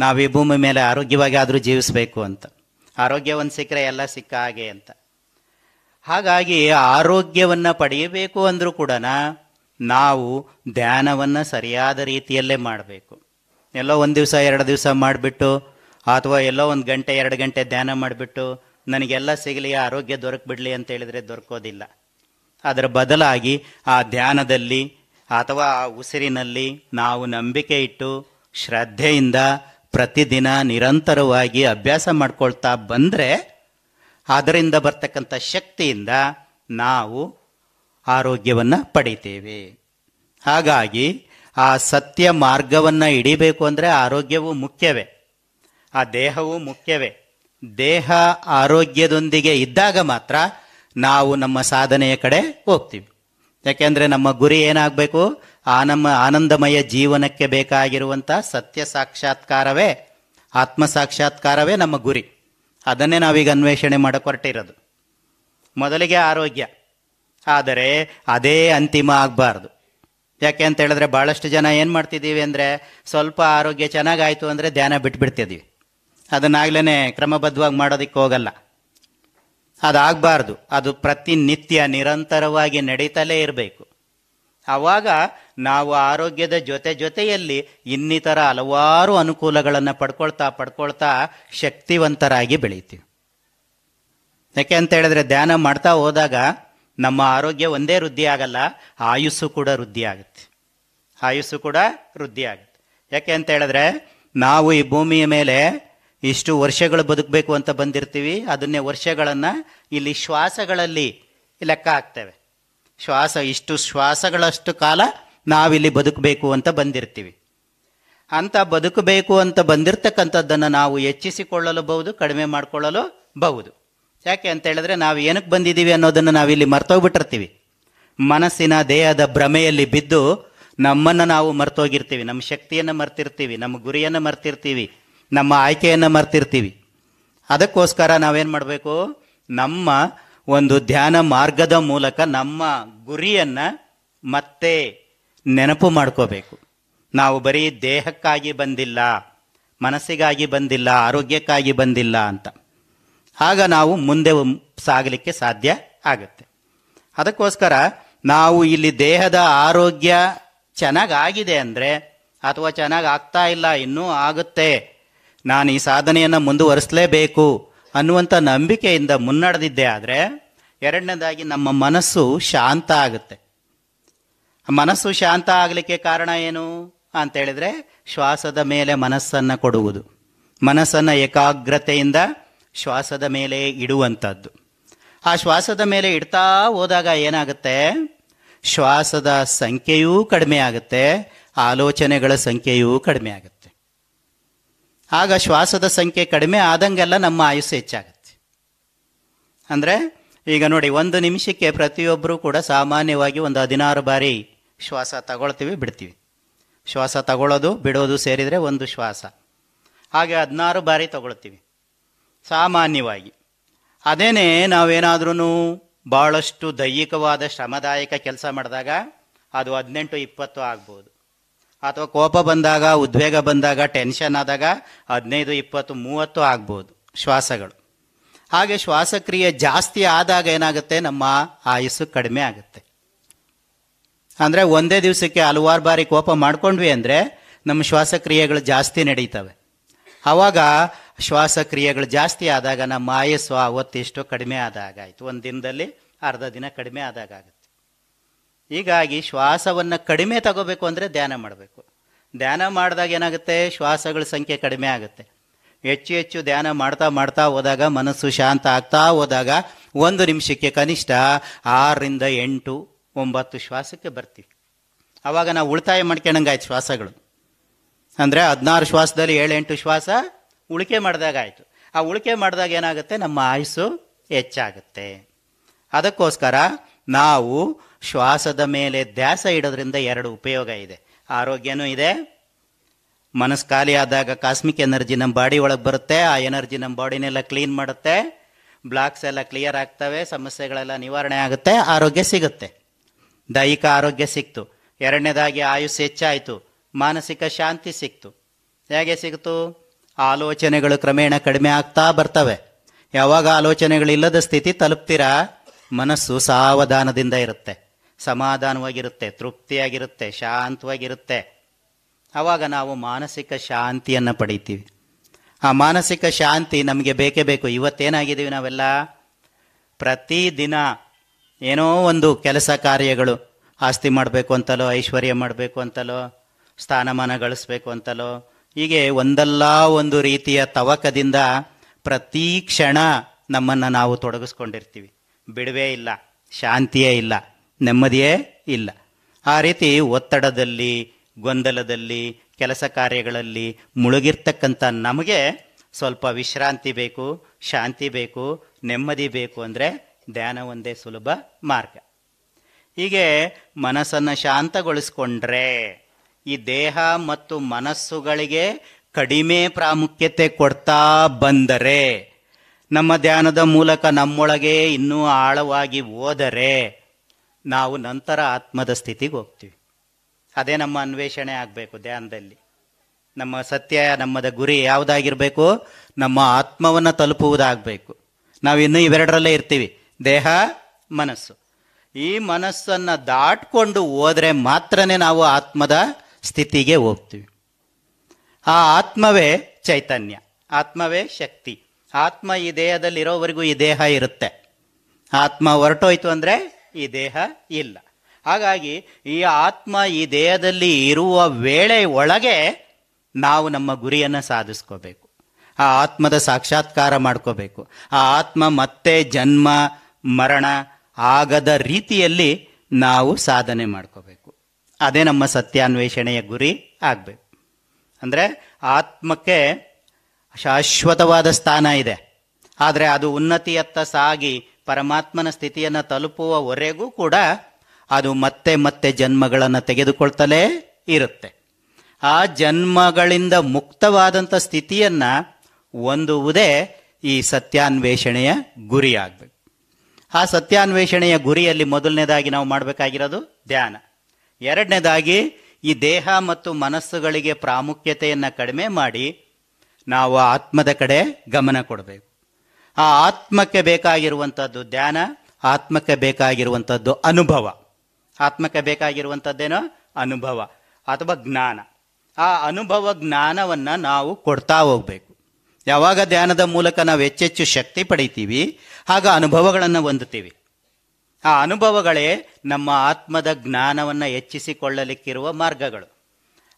ನಾವು ಈ ಭೂಮಿ ಮೇಲೆ ಆರೋಗ್ಯವಾಗಿ ಆದರೂ ಜೀವಿಸಬೇಕು ಅಂತ ಆರೋಗ್ಯ ಒಂದು ಸಿಕ್ಕರೆ ಎಲ್ಲ ಸಿಕ್ಕ ಹಾಗೆ ಅಂತ ಹಾಗಾಗಿ ಆರೋಗ್ಯವನ್ನು ಪಡೆಯಬೇಕು ಅಂದರೂ ಕೂಡ ನಾವು ಧ್ಯಾನವನ್ನು ಸರಿಯಾದ ರೀತಿಯಲ್ಲೇ ಮಾಡಬೇಕು ಎಲ್ಲೋ ಒಂದು ದಿವಸ ಎರಡು ದಿವಸ ಮಾಡಿಬಿಟ್ಟು ಅಥವಾ ಎಲ್ಲೋ ಒಂದು ಗಂಟೆ ಎರಡು ಗಂಟೆ ಧ್ಯಾನ ಮಾಡಿಬಿಟ್ಟು ನನಗೆಲ್ಲ ಸಿಗಲಿ ಆರೋಗ್ಯ ದೊರಕಿಬಿಡಲಿ ಅಂತ ಹೇಳಿದರೆ ದೊರಕೋದಿಲ್ಲ ಅದರ ಬದಲಾಗಿ ಆ ಧ್ಯಾನದಲ್ಲಿ ಅಥವಾ ಆ ಉಸಿರಿನಲ್ಲಿ ನಾವು ನಂಬಿಕೆ ಇಟ್ಟು ಶ್ರದ್ಧೆಯಿಂದ ಪ್ರತಿದಿನ ನಿರಂತರವಾಗಿ ಅಭ್ಯಾಸ ಮಾಡ್ಕೊಳ್ತಾ ಬಂದರೆ ಅದರಿಂದ ಬರ್ತಕ್ಕಂಥ ಶಕ್ತಿಯಿಂದ ನಾವು ಆರೋಗ್ಯವನ್ನು ಪಡಿತೇವೆ ಹಾಗಾಗಿ ಆ ಸತ್ಯ ಮಾರ್ಗವನ್ನು ಹಿಡಿಬೇಕು ಅಂದರೆ ಆರೋಗ್ಯವು ಮುಖ್ಯವೇ ಆ ದೇಹವು ಮುಖ್ಯವೇ ದೇಹ ಆರೋಗ್ಯದೊಂದಿಗೆ ಇದ್ದಾಗ ಮಾತ್ರ ನಾವು ನಮ್ಮ ಸಾಧನೆಯ ಕಡೆ ಹೋಗ್ತೀವಿ ಯಾಕೆಂದರೆ ನಮ್ಮ ಗುರಿ ಏನಾಗಬೇಕು ಆನಮ ಆನಂದಮಯ ಜೀವನಕ್ಕೆ ಬೇಕಾಗಿರುವಂಥ ಸತ್ಯ ಸಾಕ್ಷಾತ್ಕಾರವೇ ಆತ್ಮ ಸಾಕ್ಷಾತ್ಕಾರವೇ ನಮ್ಮ ಗುರಿ ಅದನ್ನೇ ನಾವೀಗ ಅನ್ವೇಷಣೆ ಹೊರಟಿರೋದು ಮೊದಲಿಗೆ ಆರೋಗ್ಯ ಆದರೆ ಅದೇ ಅಂತಿಮ ಆಗಬಾರ್ದು ಯಾಕೆ ಅಂತ ಹೇಳಿದ್ರೆ ಭಾಳಷ್ಟು ಜನ ಏನು ಮಾಡ್ತಿದ್ದೀವಿ ಅಂದರೆ ಸ್ವಲ್ಪ ಆರೋಗ್ಯ ಚೆನ್ನಾಗಾಯಿತು ಅಂದರೆ ಧ್ಯಾನ ಬಿಟ್ಬಿಡ್ತಿದ್ದೀವಿ ಅದನ್ನಾಗ್ಲೇ ಕ್ರಮಬದ್ಧವಾಗಿ ಮಾಡೋದಕ್ಕೆ ಹೋಗಲ್ಲ ಅದಾಗಬಾರ್ದು ಅದು ಪ್ರತಿನಿತ್ಯ ನಿರಂತರವಾಗಿ ನಡೀತಲೇ ಇರಬೇಕು ಆವಾಗ ನಾವು ಆರೋಗ್ಯದ ಜೊತೆ ಜೊತೆಯಲ್ಲಿ ಇನ್ನಿತರ ಹಲವಾರು ಅನುಕೂಲಗಳನ್ನು ಪಡ್ಕೊಳ್ತಾ ಪಡ್ಕೊಳ್ತಾ ಶಕ್ತಿವಂತರಾಗಿ ಬೆಳೀತೀವಿ ಯಾಕೆ ಅಂತ ಹೇಳಿದ್ರೆ ಧ್ಯಾನ ಮಾಡ್ತಾ ಹೋದಾಗ ನಮ್ಮ ಆರೋಗ್ಯ ಒಂದೇ ವೃದ್ಧಿ ಆಗಲ್ಲ ಆಯುಸ್ಸು ಕೂಡ ವೃದ್ಧಿ ಆಗುತ್ತೆ ಆಯುಸ್ಸು ಕೂಡ ವೃದ್ಧಿ ಆಗುತ್ತೆ ಯಾಕೆ ಅಂತ ಹೇಳಿದ್ರೆ ನಾವು ಈ ಭೂಮಿಯ ಮೇಲೆ ಇಷ್ಟು ವರ್ಷಗಳು ಬದುಕಬೇಕು ಅಂತ ಬಂದಿರ್ತೀವಿ ಅದನ್ನೇ ವರ್ಷಗಳನ್ನು ಇಲ್ಲಿ ಶ್ವಾಸಗಳಲ್ಲಿ ಲೆಕ್ಕ ಹಾಕ್ತೇವೆ ಶ್ವಾಸ ಇಷ್ಟು ಶ್ವಾಸಗಳಷ್ಟು ಕಾಲ ನಾವಿಲ್ಲಿ ಬದುಕಬೇಕು ಅಂತ ಬಂದಿರ್ತೀವಿ ಅಂತ ಬದುಕಬೇಕು ಅಂತ ಬಂದಿರತಕ್ಕಂಥದ್ದನ್ನು ನಾವು ಹೆಚ್ಚಿಸಿಕೊಳ್ಳಲು ಬಹುದು ಕಡಿಮೆ ಮಾಡಿಕೊಳ್ಳಲು ಬಹುದು ಯಾಕೆ ಅಂತ ಹೇಳಿದ್ರೆ ನಾವು ಏನಕ್ಕೆ ಬಂದಿದ್ದೀವಿ ಅನ್ನೋದನ್ನು ನಾವಿಲ್ಲಿ ಮರ್ತೋಗ್ಬಿಟ್ಟಿರ್ತೀವಿ ಮನಸ್ಸಿನ ದೇಹದ ಭ್ರಮೆಯಲ್ಲಿ ಬಿದ್ದು ನಮ್ಮನ್ನು ನಾವು ಮರ್ತೋಗಿರ್ತೀವಿ ನಮ್ಮ ಶಕ್ತಿಯನ್ನು ಮರ್ತಿರ್ತೀವಿ ನಮ್ಮ ಗುರಿಯನ್ನು ಮರ್ತಿರ್ತೀವಿ ನಮ್ಮ ಆಯ್ಕೆಯನ್ನು ಮರ್ತಿರ್ತೀವಿ ಅದಕ್ಕೋಸ್ಕರ ನಾವೇನು ಮಾಡಬೇಕು ನಮ್ಮ ಒಂದು ಧ್ಯಾನ ಮಾರ್ಗದ ಮೂಲಕ ನಮ್ಮ ಗುರಿಯನ್ನು ಮತ್ತೆ ನೆನಪು ಮಾಡ್ಕೋಬೇಕು ನಾವು ಬರೀ ದೇಹಕ್ಕಾಗಿ ಬಂದಿಲ್ಲ ಮನಸ್ಸಿಗಾಗಿ ಬಂದಿಲ್ಲ ಆರೋಗ್ಯಕ್ಕಾಗಿ ಬಂದಿಲ್ಲ ಅಂತ ಆಗ ನಾವು ಮುಂದೆ ಸಾಗಲಿಕ್ಕೆ ಸಾಧ್ಯ ಆಗುತ್ತೆ ಅದಕ್ಕೋಸ್ಕರ ನಾವು ಇಲ್ಲಿ ದೇಹದ ಆರೋಗ್ಯ ಚೆನ್ನಾಗಾಗಿದೆ ಅಂದರೆ ಅಥವಾ ಚೆನ್ನಾಗಿ ಆಗ್ತಾ ಇಲ್ಲ ಇನ್ನೂ ಆಗುತ್ತೆ ನಾನು ಈ ಸಾಧನೆಯನ್ನು ಮುಂದುವರಿಸಲೇಬೇಕು ಅನ್ನುವಂಥ ನಂಬಿಕೆಯಿಂದ ಮುನ್ನಡೆದಿದ್ದೆ ಆದರೆ ಎರಡನೇದಾಗಿ ನಮ್ಮ ಮನಸ್ಸು ಶಾಂತ ಆಗುತ್ತೆ ಮನಸ್ಸು ಶಾಂತ ಆಗಲಿಕ್ಕೆ ಕಾರಣ ಏನು ಅಂತೇಳಿದರೆ ಶ್ವಾಸದ ಮೇಲೆ ಮನಸ್ಸನ್ನು ಕೊಡುವುದು ಮನಸ್ಸನ್ನು ಏಕಾಗ್ರತೆಯಿಂದ ಶ್ವಾಸದ ಮೇಲೆ ಇಡುವಂಥದ್ದು ಆ ಶ್ವಾಸದ ಮೇಲೆ ಇಡ್ತಾ ಹೋದಾಗ ಏನಾಗುತ್ತೆ ಶ್ವಾಸದ ಸಂಖ್ಯೆಯೂ ಕಡಿಮೆ ಆಗುತ್ತೆ ಆಲೋಚನೆಗಳ ಸಂಖ್ಯೆಯೂ ಕಡಿಮೆ ಆಗುತ್ತೆ ಆಗ ಶ್ವಾಸದ ಸಂಖ್ಯೆ ಕಡಿಮೆ ಆದಂಗೆಲ್ಲ ನಮ್ಮ ಆಯುಸ್ಸು ಹೆಚ್ಚಾಗುತ್ತೆ ಅಂದರೆ ಈಗ ನೋಡಿ ಒಂದು ನಿಮಿಷಕ್ಕೆ ಪ್ರತಿಯೊಬ್ಬರೂ ಕೂಡ ಸಾಮಾನ್ಯವಾಗಿ ಒಂದು ಹದಿನಾರು ಬಾರಿ ಶ್ವಾಸ ತಗೊಳ್ತೀವಿ ಬಿಡ್ತೀವಿ ಶ್ವಾಸ ತಗೊಳ್ಳೋದು ಬಿಡೋದು ಸೇರಿದರೆ ಒಂದು ಶ್ವಾಸ ಹಾಗೆ ಹದಿನಾರು ಬಾರಿ ತಗೊಳ್ತೀವಿ ಸಾಮಾನ್ಯವಾಗಿ ಅದೇನೆ ನಾವೇನಾದ್ರೂ ಭಾಳಷ್ಟು ದೈಹಿಕವಾದ ಶ್ರಮದಾಯಕ ಕೆಲಸ ಮಾಡಿದಾಗ ಅದು ಹದಿನೆಂಟು ಇಪ್ಪತ್ತು ಆಗ್ಬೋದು ಅಥವಾ ಕೋಪ ಬಂದಾಗ ಉದ್ವೇಗ ಬಂದಾಗ ಟೆನ್ಷನ್ ಆದಾಗ ಹದಿನೈದು ಇಪ್ಪತ್ತು ಮೂವತ್ತು ಆಗ್ಬೋದು ಶ್ವಾಸಗಳು ಹಾಗೆ ಶ್ವಾಸಕ್ರಿಯೆ ಜಾಸ್ತಿ ಆದಾಗ ಏನಾಗುತ್ತೆ ನಮ್ಮ ಆಯಸ್ಸು ಕಡಿಮೆ ಆಗುತ್ತೆ ಅಂದರೆ ಒಂದೇ ದಿವಸಕ್ಕೆ ಹಲವಾರು ಬಾರಿ ಕೋಪ ಮಾಡಿಕೊಂಡ್ವಿ ಅಂದರೆ ನಮ್ಮ ಶ್ವಾಸಕ್ರಿಯೆಗಳು ಜಾಸ್ತಿ ನಡೀತವೆ ಆವಾಗ ಶ್ವಾಸಕ್ರಿಯೆಗಳು ಜಾಸ್ತಿ ಆದಾಗ ನಮ್ಮ ಆಯಸ್ಸು ಅವತ್ತಿಷ್ಟು ಕಡಿಮೆ ಆದಾಗ ಆಯಿತು ಒಂದು ದಿನದಲ್ಲಿ ಅರ್ಧ ದಿನ ಕಡಿಮೆ ಆದಾಗ ಆಗುತ್ತೆ ಹೀಗಾಗಿ ಶ್ವಾಸವನ್ನು ಕಡಿಮೆ ತಗೋಬೇಕು ಅಂದರೆ ಧ್ಯಾನ ಮಾಡಬೇಕು ಧ್ಯಾನ ಮಾಡಿದಾಗ ಏನಾಗುತ್ತೆ ಶ್ವಾಸಗಳ ಸಂಖ್ಯೆ ಕಡಿಮೆ ಆಗುತ್ತೆ ಹೆಚ್ಚು ಹೆಚ್ಚು ಧ್ಯಾನ ಮಾಡ್ತಾ ಮಾಡ್ತಾ ಹೋದಾಗ ಮನಸ್ಸು ಶಾಂತ ಆಗ್ತಾ ಹೋದಾಗ ಒಂದು ನಿಮಿಷಕ್ಕೆ ಕನಿಷ್ಠ ಆರರಿಂದ ಎಂಟು ಒಂಬತ್ತು ಶ್ವಾಸಕ್ಕೆ ಬರ್ತೀವಿ ಆವಾಗ ನಾವು ಉಳಿತಾಯ ಮಾಡ್ಕೊಂಡಂಗಾಯ್ತು ಶ್ವಾಸಗಳು ಅಂದರೆ ಹದಿನಾರು ಶ್ವಾಸದಲ್ಲಿ ಏಳೆಂಟು ಶ್ವಾಸ ಉಳಿಕೆ ಮಾಡಿದಾಗ ಆಯಿತು ಆ ಉಳಿಕೆ ಮಾಡಿದಾಗ ಏನಾಗುತ್ತೆ ನಮ್ಮ ಆಯಸ್ಸು ಹೆಚ್ಚಾಗುತ್ತೆ ಅದಕ್ಕೋಸ್ಕರ ನಾವು ಶ್ವಾಸದ ಮೇಲೆ ಧ್ಯಾಸ ಇಡೋದ್ರಿಂದ ಎರಡು ಉಪಯೋಗ ಇದೆ ಆರೋಗ್ಯನೂ ಇದೆ ಮನಸ್ಸು ಖಾಲಿ ಆದಾಗ ಕಾಸ್ಮಿಕ್ ಎನರ್ಜಿ ನಮ್ಮ ಬಾಡಿ ಒಳಗೆ ಬರುತ್ತೆ ಆ ಎನರ್ಜಿ ನಮ್ಮ ಬಾಡಿನೆಲ್ಲ ಕ್ಲೀನ್ ಮಾಡುತ್ತೆ ಬ್ಲಾಕ್ಸ್ ಎಲ್ಲ ಕ್ಲಿಯರ್ ಆಗ್ತವೆ ಸಮಸ್ಯೆಗಳೆಲ್ಲ ನಿವಾರಣೆ ಆಗುತ್ತೆ ಆರೋಗ್ಯ ಸಿಗುತ್ತೆ ದೈಹಿಕ ಆರೋಗ್ಯ ಸಿಕ್ತು ಎರಡನೇದಾಗಿ ಆಯುಸ್ ಹೆಚ್ಚಾಯಿತು ಮಾನಸಿಕ ಶಾಂತಿ ಸಿಕ್ತು ಹೇಗೆ ಸಿಕ್ತು ಆಲೋಚನೆಗಳು ಕ್ರಮೇಣ ಕಡಿಮೆ ಆಗ್ತಾ ಬರ್ತವೆ ಯಾವಾಗ ಆಲೋಚನೆಗಳಿಲ್ಲದ ಸ್ಥಿತಿ ತಲುಪ್ತೀರಾ ಮನಸ್ಸು ಸಾವಧಾನದಿಂದ ಇರುತ್ತೆ ಸಮಾಧಾನವಾಗಿರುತ್ತೆ ತೃಪ್ತಿಯಾಗಿರುತ್ತೆ ಶಾಂತವಾಗಿರುತ್ತೆ ಆವಾಗ ನಾವು ಮಾನಸಿಕ ಶಾಂತಿಯನ್ನು ಪಡಿತೀವಿ ಆ ಮಾನಸಿಕ ಶಾಂತಿ ನಮಗೆ ಬೇಕೇ ಬೇಕು ಇವತ್ತೇನಾಗಿದ್ದೀವಿ ನಾವೆಲ್ಲ ಪ್ರತಿದಿನ ಏನೋ ಒಂದು ಕೆಲಸ ಕಾರ್ಯಗಳು ಆಸ್ತಿ ಮಾಡಬೇಕು ಅಂತಲೋ ಐಶ್ವರ್ಯ ಮಾಡಬೇಕು ಅಂತಲೋ ಸ್ಥಾನಮಾನ ಗಳಿಸ್ಬೇಕು ಅಂತಲೋ ಹೀಗೆ ಒಂದಲ್ಲ ಒಂದು ರೀತಿಯ ತವಕದಿಂದ ಪ್ರತಿ ಕ್ಷಣ ನಮ್ಮನ್ನು ನಾವು ತೊಡಗಿಸ್ಕೊಂಡಿರ್ತೀವಿ ಬಿಡುವೇ ಇಲ್ಲ ಶಾಂತಿಯೇ ಇಲ್ಲ ನೆಮ್ಮದಿಯೇ ಇಲ್ಲ ಆ ರೀತಿ ಒತ್ತಡದಲ್ಲಿ ಗೊಂದಲದಲ್ಲಿ ಕೆಲಸ ಕಾರ್ಯಗಳಲ್ಲಿ ಮುಳುಗಿರ್ತಕ್ಕಂಥ ನಮಗೆ ಸ್ವಲ್ಪ ವಿಶ್ರಾಂತಿ ಬೇಕು ಶಾಂತಿ ಬೇಕು ನೆಮ್ಮದಿ ಬೇಕು ಅಂದರೆ ಧ್ಯಾನ ಒಂದೇ ಸುಲಭ ಮಾರ್ಗ ಹೀಗೆ ಮನಸ್ಸನ್ನು ಶಾಂತಗೊಳಿಸ್ಕೊಂಡ್ರೆ ಈ ದೇಹ ಮತ್ತು ಮನಸ್ಸುಗಳಿಗೆ ಕಡಿಮೆ ಪ್ರಾಮುಖ್ಯತೆ ಕೊಡ್ತಾ ಬಂದರೆ ನಮ್ಮ ಧ್ಯಾನದ ಮೂಲಕ ನಮ್ಮೊಳಗೆ ಇನ್ನೂ ಆಳವಾಗಿ ಹೋದರೆ ನಾವು ನಂತರ ಆತ್ಮದ ಸ್ಥಿತಿಗೆ ಹೋಗ್ತೀವಿ ಅದೇ ನಮ್ಮ ಅನ್ವೇಷಣೆ ಆಗಬೇಕು ಧ್ಯಾನದಲ್ಲಿ ನಮ್ಮ ಸತ್ಯ ನಮ್ಮದ ಗುರಿ ಯಾವುದಾಗಿರಬೇಕು ನಮ್ಮ ಆತ್ಮವನ್ನು ತಲುಪುವುದಾಗಬೇಕು ನಾವು ಇನ್ನೂ ಇವೆರಡರಲ್ಲೇ ಇರ್ತೀವಿ ದೇಹ ಮನಸ್ಸು ಈ ಮನಸ್ಸನ್ನು ದಾಟ್ಕೊಂಡು ಹೋದರೆ ಮಾತ್ರನೇ ನಾವು ಆತ್ಮದ ಸ್ಥಿತಿಗೆ ಹೋಗ್ತೀವಿ ಆ ಆತ್ಮವೇ ಚೈತನ್ಯ ಆತ್ಮವೇ ಶಕ್ತಿ ಆತ್ಮ ಈ ದೇಹದಲ್ಲಿ ಇರೋವರೆಗೂ ಈ ದೇಹ ಇರುತ್ತೆ ಆತ್ಮ ಹೊರಟೋಯ್ತು ಅಂದರೆ ಈ ದೇಹ ಇಲ್ಲ ಹಾಗಾಗಿ ಈ ಆತ್ಮ ಈ ದೇಹದಲ್ಲಿ ಇರುವ ವೇಳೆ ಒಳಗೆ ನಾವು ನಮ್ಮ ಗುರಿಯನ್ನು ಸಾಧಿಸ್ಕೋಬೇಕು ಆ ಆತ್ಮದ ಸಾಕ್ಷಾತ್ಕಾರ ಮಾಡ್ಕೋಬೇಕು ಆ ಆತ್ಮ ಮತ್ತೆ ಜನ್ಮ ಮರಣ ಆಗದ ರೀತಿಯಲ್ಲಿ ನಾವು ಸಾಧನೆ ಮಾಡ್ಕೋಬೇಕು ಅದೇ ನಮ್ಮ ಸತ್ಯಾನ್ವೇಷಣೆಯ ಗುರಿ ಆಗಬೇಕು ಅಂದರೆ ಆತ್ಮಕ್ಕೆ ಶಾಶ್ವತವಾದ ಸ್ಥಾನ ಇದೆ ಆದರೆ ಅದು ಉನ್ನತಿಯತ್ತ ಸಾಗಿ ಪರಮಾತ್ಮನ ಸ್ಥಿತಿಯನ್ನು ತಲುಪುವವರೆಗೂ ಕೂಡ ಅದು ಮತ್ತೆ ಮತ್ತೆ ಜನ್ಮಗಳನ್ನು ತೆಗೆದುಕೊಳ್ತಲೇ ಇರುತ್ತೆ ಆ ಜನ್ಮಗಳಿಂದ ಮುಕ್ತವಾದಂಥ ಸ್ಥಿತಿಯನ್ನು ಹೊಂದುವುದೇ ಈ ಸತ್ಯಾನ್ವೇಷಣೆಯ ಗುರಿಯಾಗಬೇಕು ಆ ಸತ್ಯಾನ್ವೇಷಣೆಯ ಗುರಿಯಲ್ಲಿ ಮೊದಲನೇದಾಗಿ ನಾವು ಮಾಡಬೇಕಾಗಿರೋದು ಧ್ಯಾನ ಎರಡನೇದಾಗಿ ಈ ದೇಹ ಮತ್ತು ಮನಸ್ಸುಗಳಿಗೆ ಪ್ರಾಮುಖ್ಯತೆಯನ್ನು ಕಡಿಮೆ ಮಾಡಿ ನಾವು ಆತ್ಮದ ಕಡೆ ಗಮನ ಕೊಡಬೇಕು ಆ ಆತ್ಮಕ್ಕೆ ಬೇಕಾಗಿರುವಂಥದ್ದು ಧ್ಯಾನ ಆತ್ಮಕ್ಕೆ ಬೇಕಾಗಿರುವಂಥದ್ದು ಅನುಭವ ಆತ್ಮಕ್ಕೆ ಬೇಕಾಗಿರುವಂಥದ್ದೇನೋ ಅನುಭವ ಅಥವಾ ಜ್ಞಾನ ಆ ಅನುಭವ ಜ್ಞಾನವನ್ನು ನಾವು ಕೊಡ್ತಾ ಹೋಗ್ಬೇಕು ಯಾವಾಗ ಧ್ಯಾನದ ಮೂಲಕ ನಾವು ಹೆಚ್ಚೆಚ್ಚು ಶಕ್ತಿ ಪಡಿತೀವಿ ಆಗ ಅನುಭವಗಳನ್ನು ಹೊಂದುತ್ತೀವಿ ಆ ಅನುಭವಗಳೇ ನಮ್ಮ ಆತ್ಮದ ಜ್ಞಾನವನ್ನು ಹೆಚ್ಚಿಸಿಕೊಳ್ಳಲಿಕ್ಕಿರುವ ಮಾರ್ಗಗಳು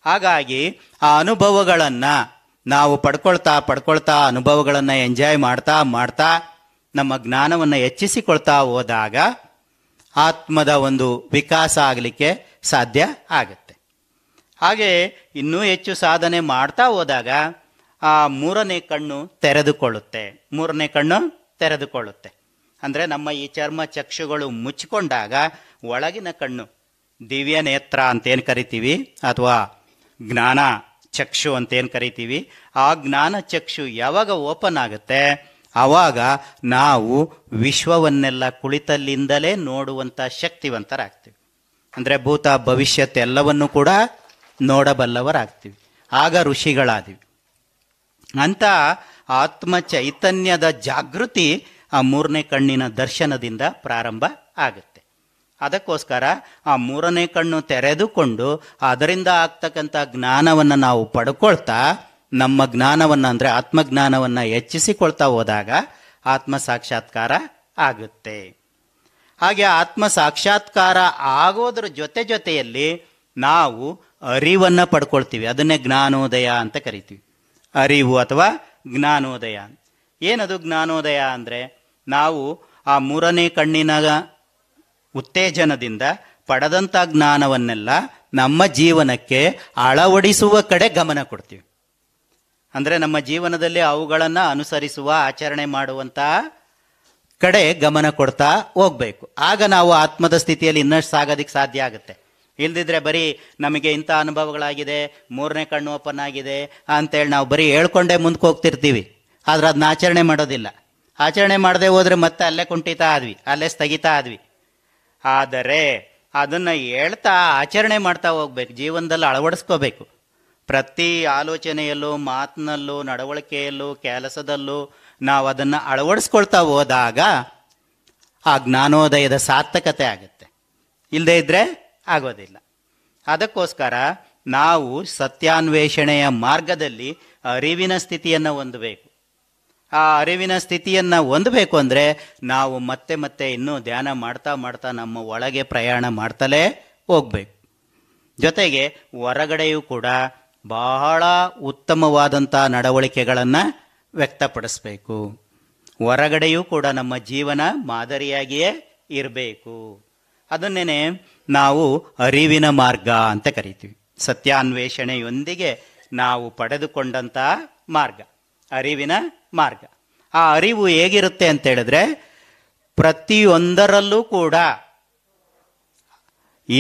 ಹಾಗಾಗಿ ಆ ಅನುಭವಗಳನ್ನು ನಾವು ಪಡ್ಕೊಳ್ತಾ ಪಡ್ಕೊಳ್ತಾ ಅನುಭವಗಳನ್ನು ಎಂಜಾಯ್ ಮಾಡ್ತಾ ಮಾಡ್ತಾ ನಮ್ಮ ಜ್ಞಾನವನ್ನು ಹೆಚ್ಚಿಸಿಕೊಳ್ತಾ ಹೋದಾಗ ಆತ್ಮದ ಒಂದು ವಿಕಾಸ ಆಗಲಿಕ್ಕೆ ಸಾಧ್ಯ ಆಗುತ್ತೆ ಹಾಗೆ ಇನ್ನೂ ಹೆಚ್ಚು ಸಾಧನೆ ಮಾಡ್ತಾ ಹೋದಾಗ ಆ ಮೂರನೇ ಕಣ್ಣು ತೆರೆದುಕೊಳ್ಳುತ್ತೆ ಮೂರನೇ ಕಣ್ಣು ತೆರೆದುಕೊಳ್ಳುತ್ತೆ ಅಂದರೆ ನಮ್ಮ ಈ ಚರ್ಮ ಚಕ್ಷುಗಳು ಮುಚ್ಚಿಕೊಂಡಾಗ ಒಳಗಿನ ಕಣ್ಣು ದಿವ್ಯ ನೇತ್ರ ಅಂತೇನು ಕರಿತೀವಿ ಅಥವಾ ಜ್ಞಾನ ಚಕ್ಷು ಅಂತ ಏನು ಕರಿತೀವಿ ಆ ಜ್ಞಾನ ಚಕ್ಷು ಯಾವಾಗ ಓಪನ್ ಆಗುತ್ತೆ ಆವಾಗ ನಾವು ವಿಶ್ವವನ್ನೆಲ್ಲ ಕುಳಿತಲ್ಲಿಂದಲೇ ನೋಡುವಂಥ ಶಕ್ತಿವಂತರಾಗ್ತೀವಿ ಅಂದರೆ ಭೂತ ಭವಿಷ್ಯತ್ ಎಲ್ಲವನ್ನೂ ಕೂಡ ನೋಡಬಲ್ಲವರಾಗ್ತೀವಿ ಆಗ ಋಷಿಗಳಾದಿವಿ ಅಂತ ಆತ್ಮ ಚೈತನ್ಯದ ಜಾಗೃತಿ ಆ ಮೂರನೇ ಕಣ್ಣಿನ ದರ್ಶನದಿಂದ ಪ್ರಾರಂಭ ಆಗುತ್ತೆ ಅದಕ್ಕೋಸ್ಕರ ಆ ಮೂರನೇ ಕಣ್ಣು ತೆರೆದುಕೊಂಡು ಅದರಿಂದ ಆಗ್ತಕ್ಕಂಥ ಜ್ಞಾನವನ್ನು ನಾವು ಪಡ್ಕೊಳ್ತಾ ನಮ್ಮ ಜ್ಞಾನವನ್ನು ಅಂದರೆ ಆತ್ಮಜ್ಞಾನವನ್ನು ಹೆಚ್ಚಿಸಿಕೊಳ್ತಾ ಹೋದಾಗ ಆತ್ಮ ಸಾಕ್ಷಾತ್ಕಾರ ಆಗುತ್ತೆ ಹಾಗೆ ಆತ್ಮ ಸಾಕ್ಷಾತ್ಕಾರ ಆಗೋದ್ರ ಜೊತೆ ಜೊತೆಯಲ್ಲಿ ನಾವು ಅರಿವನ್ನು ಪಡ್ಕೊಳ್ತೀವಿ ಅದನ್ನೇ ಜ್ಞಾನೋದಯ ಅಂತ ಕರಿತೀವಿ ಅರಿವು ಅಥವಾ ಜ್ಞಾನೋದಯ ಏನದು ಜ್ಞಾನೋದಯ ಅಂದರೆ ನಾವು ಆ ಮೂರನೇ ಕಣ್ಣಿನಾಗ ಉತ್ತೇಜನದಿಂದ ಪಡೆದಂಥ ಜ್ಞಾನವನ್ನೆಲ್ಲ ನಮ್ಮ ಜೀವನಕ್ಕೆ ಅಳವಡಿಸುವ ಕಡೆ ಗಮನ ಕೊಡ್ತೀವಿ ಅಂದರೆ ನಮ್ಮ ಜೀವನದಲ್ಲಿ ಅವುಗಳನ್ನು ಅನುಸರಿಸುವ ಆಚರಣೆ ಮಾಡುವಂಥ ಕಡೆ ಗಮನ ಕೊಡ್ತಾ ಹೋಗ್ಬೇಕು ಆಗ ನಾವು ಆತ್ಮದ ಸ್ಥಿತಿಯಲ್ಲಿ ಇನ್ನಷ್ಟು ಸಾಗೋದಕ್ಕೆ ಸಾಧ್ಯ ಆಗುತ್ತೆ ಇಲ್ದಿದ್ರೆ ಬರೀ ನಮಗೆ ಇಂಥ ಅನುಭವಗಳಾಗಿದೆ ಮೂರನೇ ಕಣ್ಣು ಓಪನ್ ಆಗಿದೆ ಅಂತೇಳಿ ನಾವು ಬರೀ ಹೇಳ್ಕೊಂಡೇ ಮುಂದಕ್ಕೆ ಹೋಗ್ತಿರ್ತೀವಿ ಆದರೆ ಅದನ್ನ ಆಚರಣೆ ಮಾಡೋದಿಲ್ಲ ಆಚರಣೆ ಮಾಡದೆ ಹೋದರೆ ಮತ್ತೆ ಅಲ್ಲೇ ಕುಂಠಿತ ಆದ್ವಿ ಅಲ್ಲೇ ಸ್ಥಗಿತ ಆದ್ವಿ ಆದರೆ ಅದನ್ನು ಹೇಳ್ತಾ ಆಚರಣೆ ಮಾಡ್ತಾ ಹೋಗ್ಬೇಕು ಜೀವನದಲ್ಲಿ ಅಳವಡಿಸ್ಕೋಬೇಕು ಪ್ರತಿ ಆಲೋಚನೆಯಲ್ಲೂ ಮಾತಿನಲ್ಲೂ ನಡವಳಿಕೆಯಲ್ಲೂ ಕೆಲಸದಲ್ಲೂ ನಾವು ಅದನ್ನು ಅಳವಡಿಸ್ಕೊಳ್ತಾ ಹೋದಾಗ ಆ ಜ್ಞಾನೋದಯದ ಸಾರ್ಥಕತೆ ಆಗುತ್ತೆ ಇಲ್ಲದೇ ಇದ್ದರೆ ಆಗೋದಿಲ್ಲ ಅದಕ್ಕೋಸ್ಕರ ನಾವು ಸತ್ಯಾನ್ವೇಷಣೆಯ ಮಾರ್ಗದಲ್ಲಿ ಅರಿವಿನ ಸ್ಥಿತಿಯನ್ನು ಹೊಂದಬೇಕು ಆ ಅರಿವಿನ ಸ್ಥಿತಿಯನ್ನು ಹೊಂದಬೇಕು ಅಂದರೆ ನಾವು ಮತ್ತೆ ಮತ್ತೆ ಇನ್ನೂ ಧ್ಯಾನ ಮಾಡ್ತಾ ಮಾಡ್ತಾ ನಮ್ಮ ಒಳಗೆ ಪ್ರಯಾಣ ಮಾಡ್ತಲೇ ಹೋಗ್ಬೇಕು ಜೊತೆಗೆ ಹೊರಗಡೆಯೂ ಕೂಡ ಬಹಳ ಉತ್ತಮವಾದಂಥ ನಡವಳಿಕೆಗಳನ್ನು ವ್ಯಕ್ತಪಡಿಸ್ಬೇಕು ಹೊರಗಡೆಯೂ ಕೂಡ ನಮ್ಮ ಜೀವನ ಮಾದರಿಯಾಗಿಯೇ ಇರಬೇಕು ಅದನ್ನೇ ನಾವು ಅರಿವಿನ ಮಾರ್ಗ ಅಂತ ಕರಿತೀವಿ ಸತ್ಯಾನ್ವೇಷಣೆಯೊಂದಿಗೆ ನಾವು ಪಡೆದುಕೊಂಡಂತಹ ಮಾರ್ಗ ಅರಿವಿನ ಮಾರ್ಗ ಆ ಅರಿವು ಹೇಗಿರುತ್ತೆ ಅಂತ ಹೇಳಿದ್ರೆ ಪ್ರತಿಯೊಂದರಲ್ಲೂ ಕೂಡ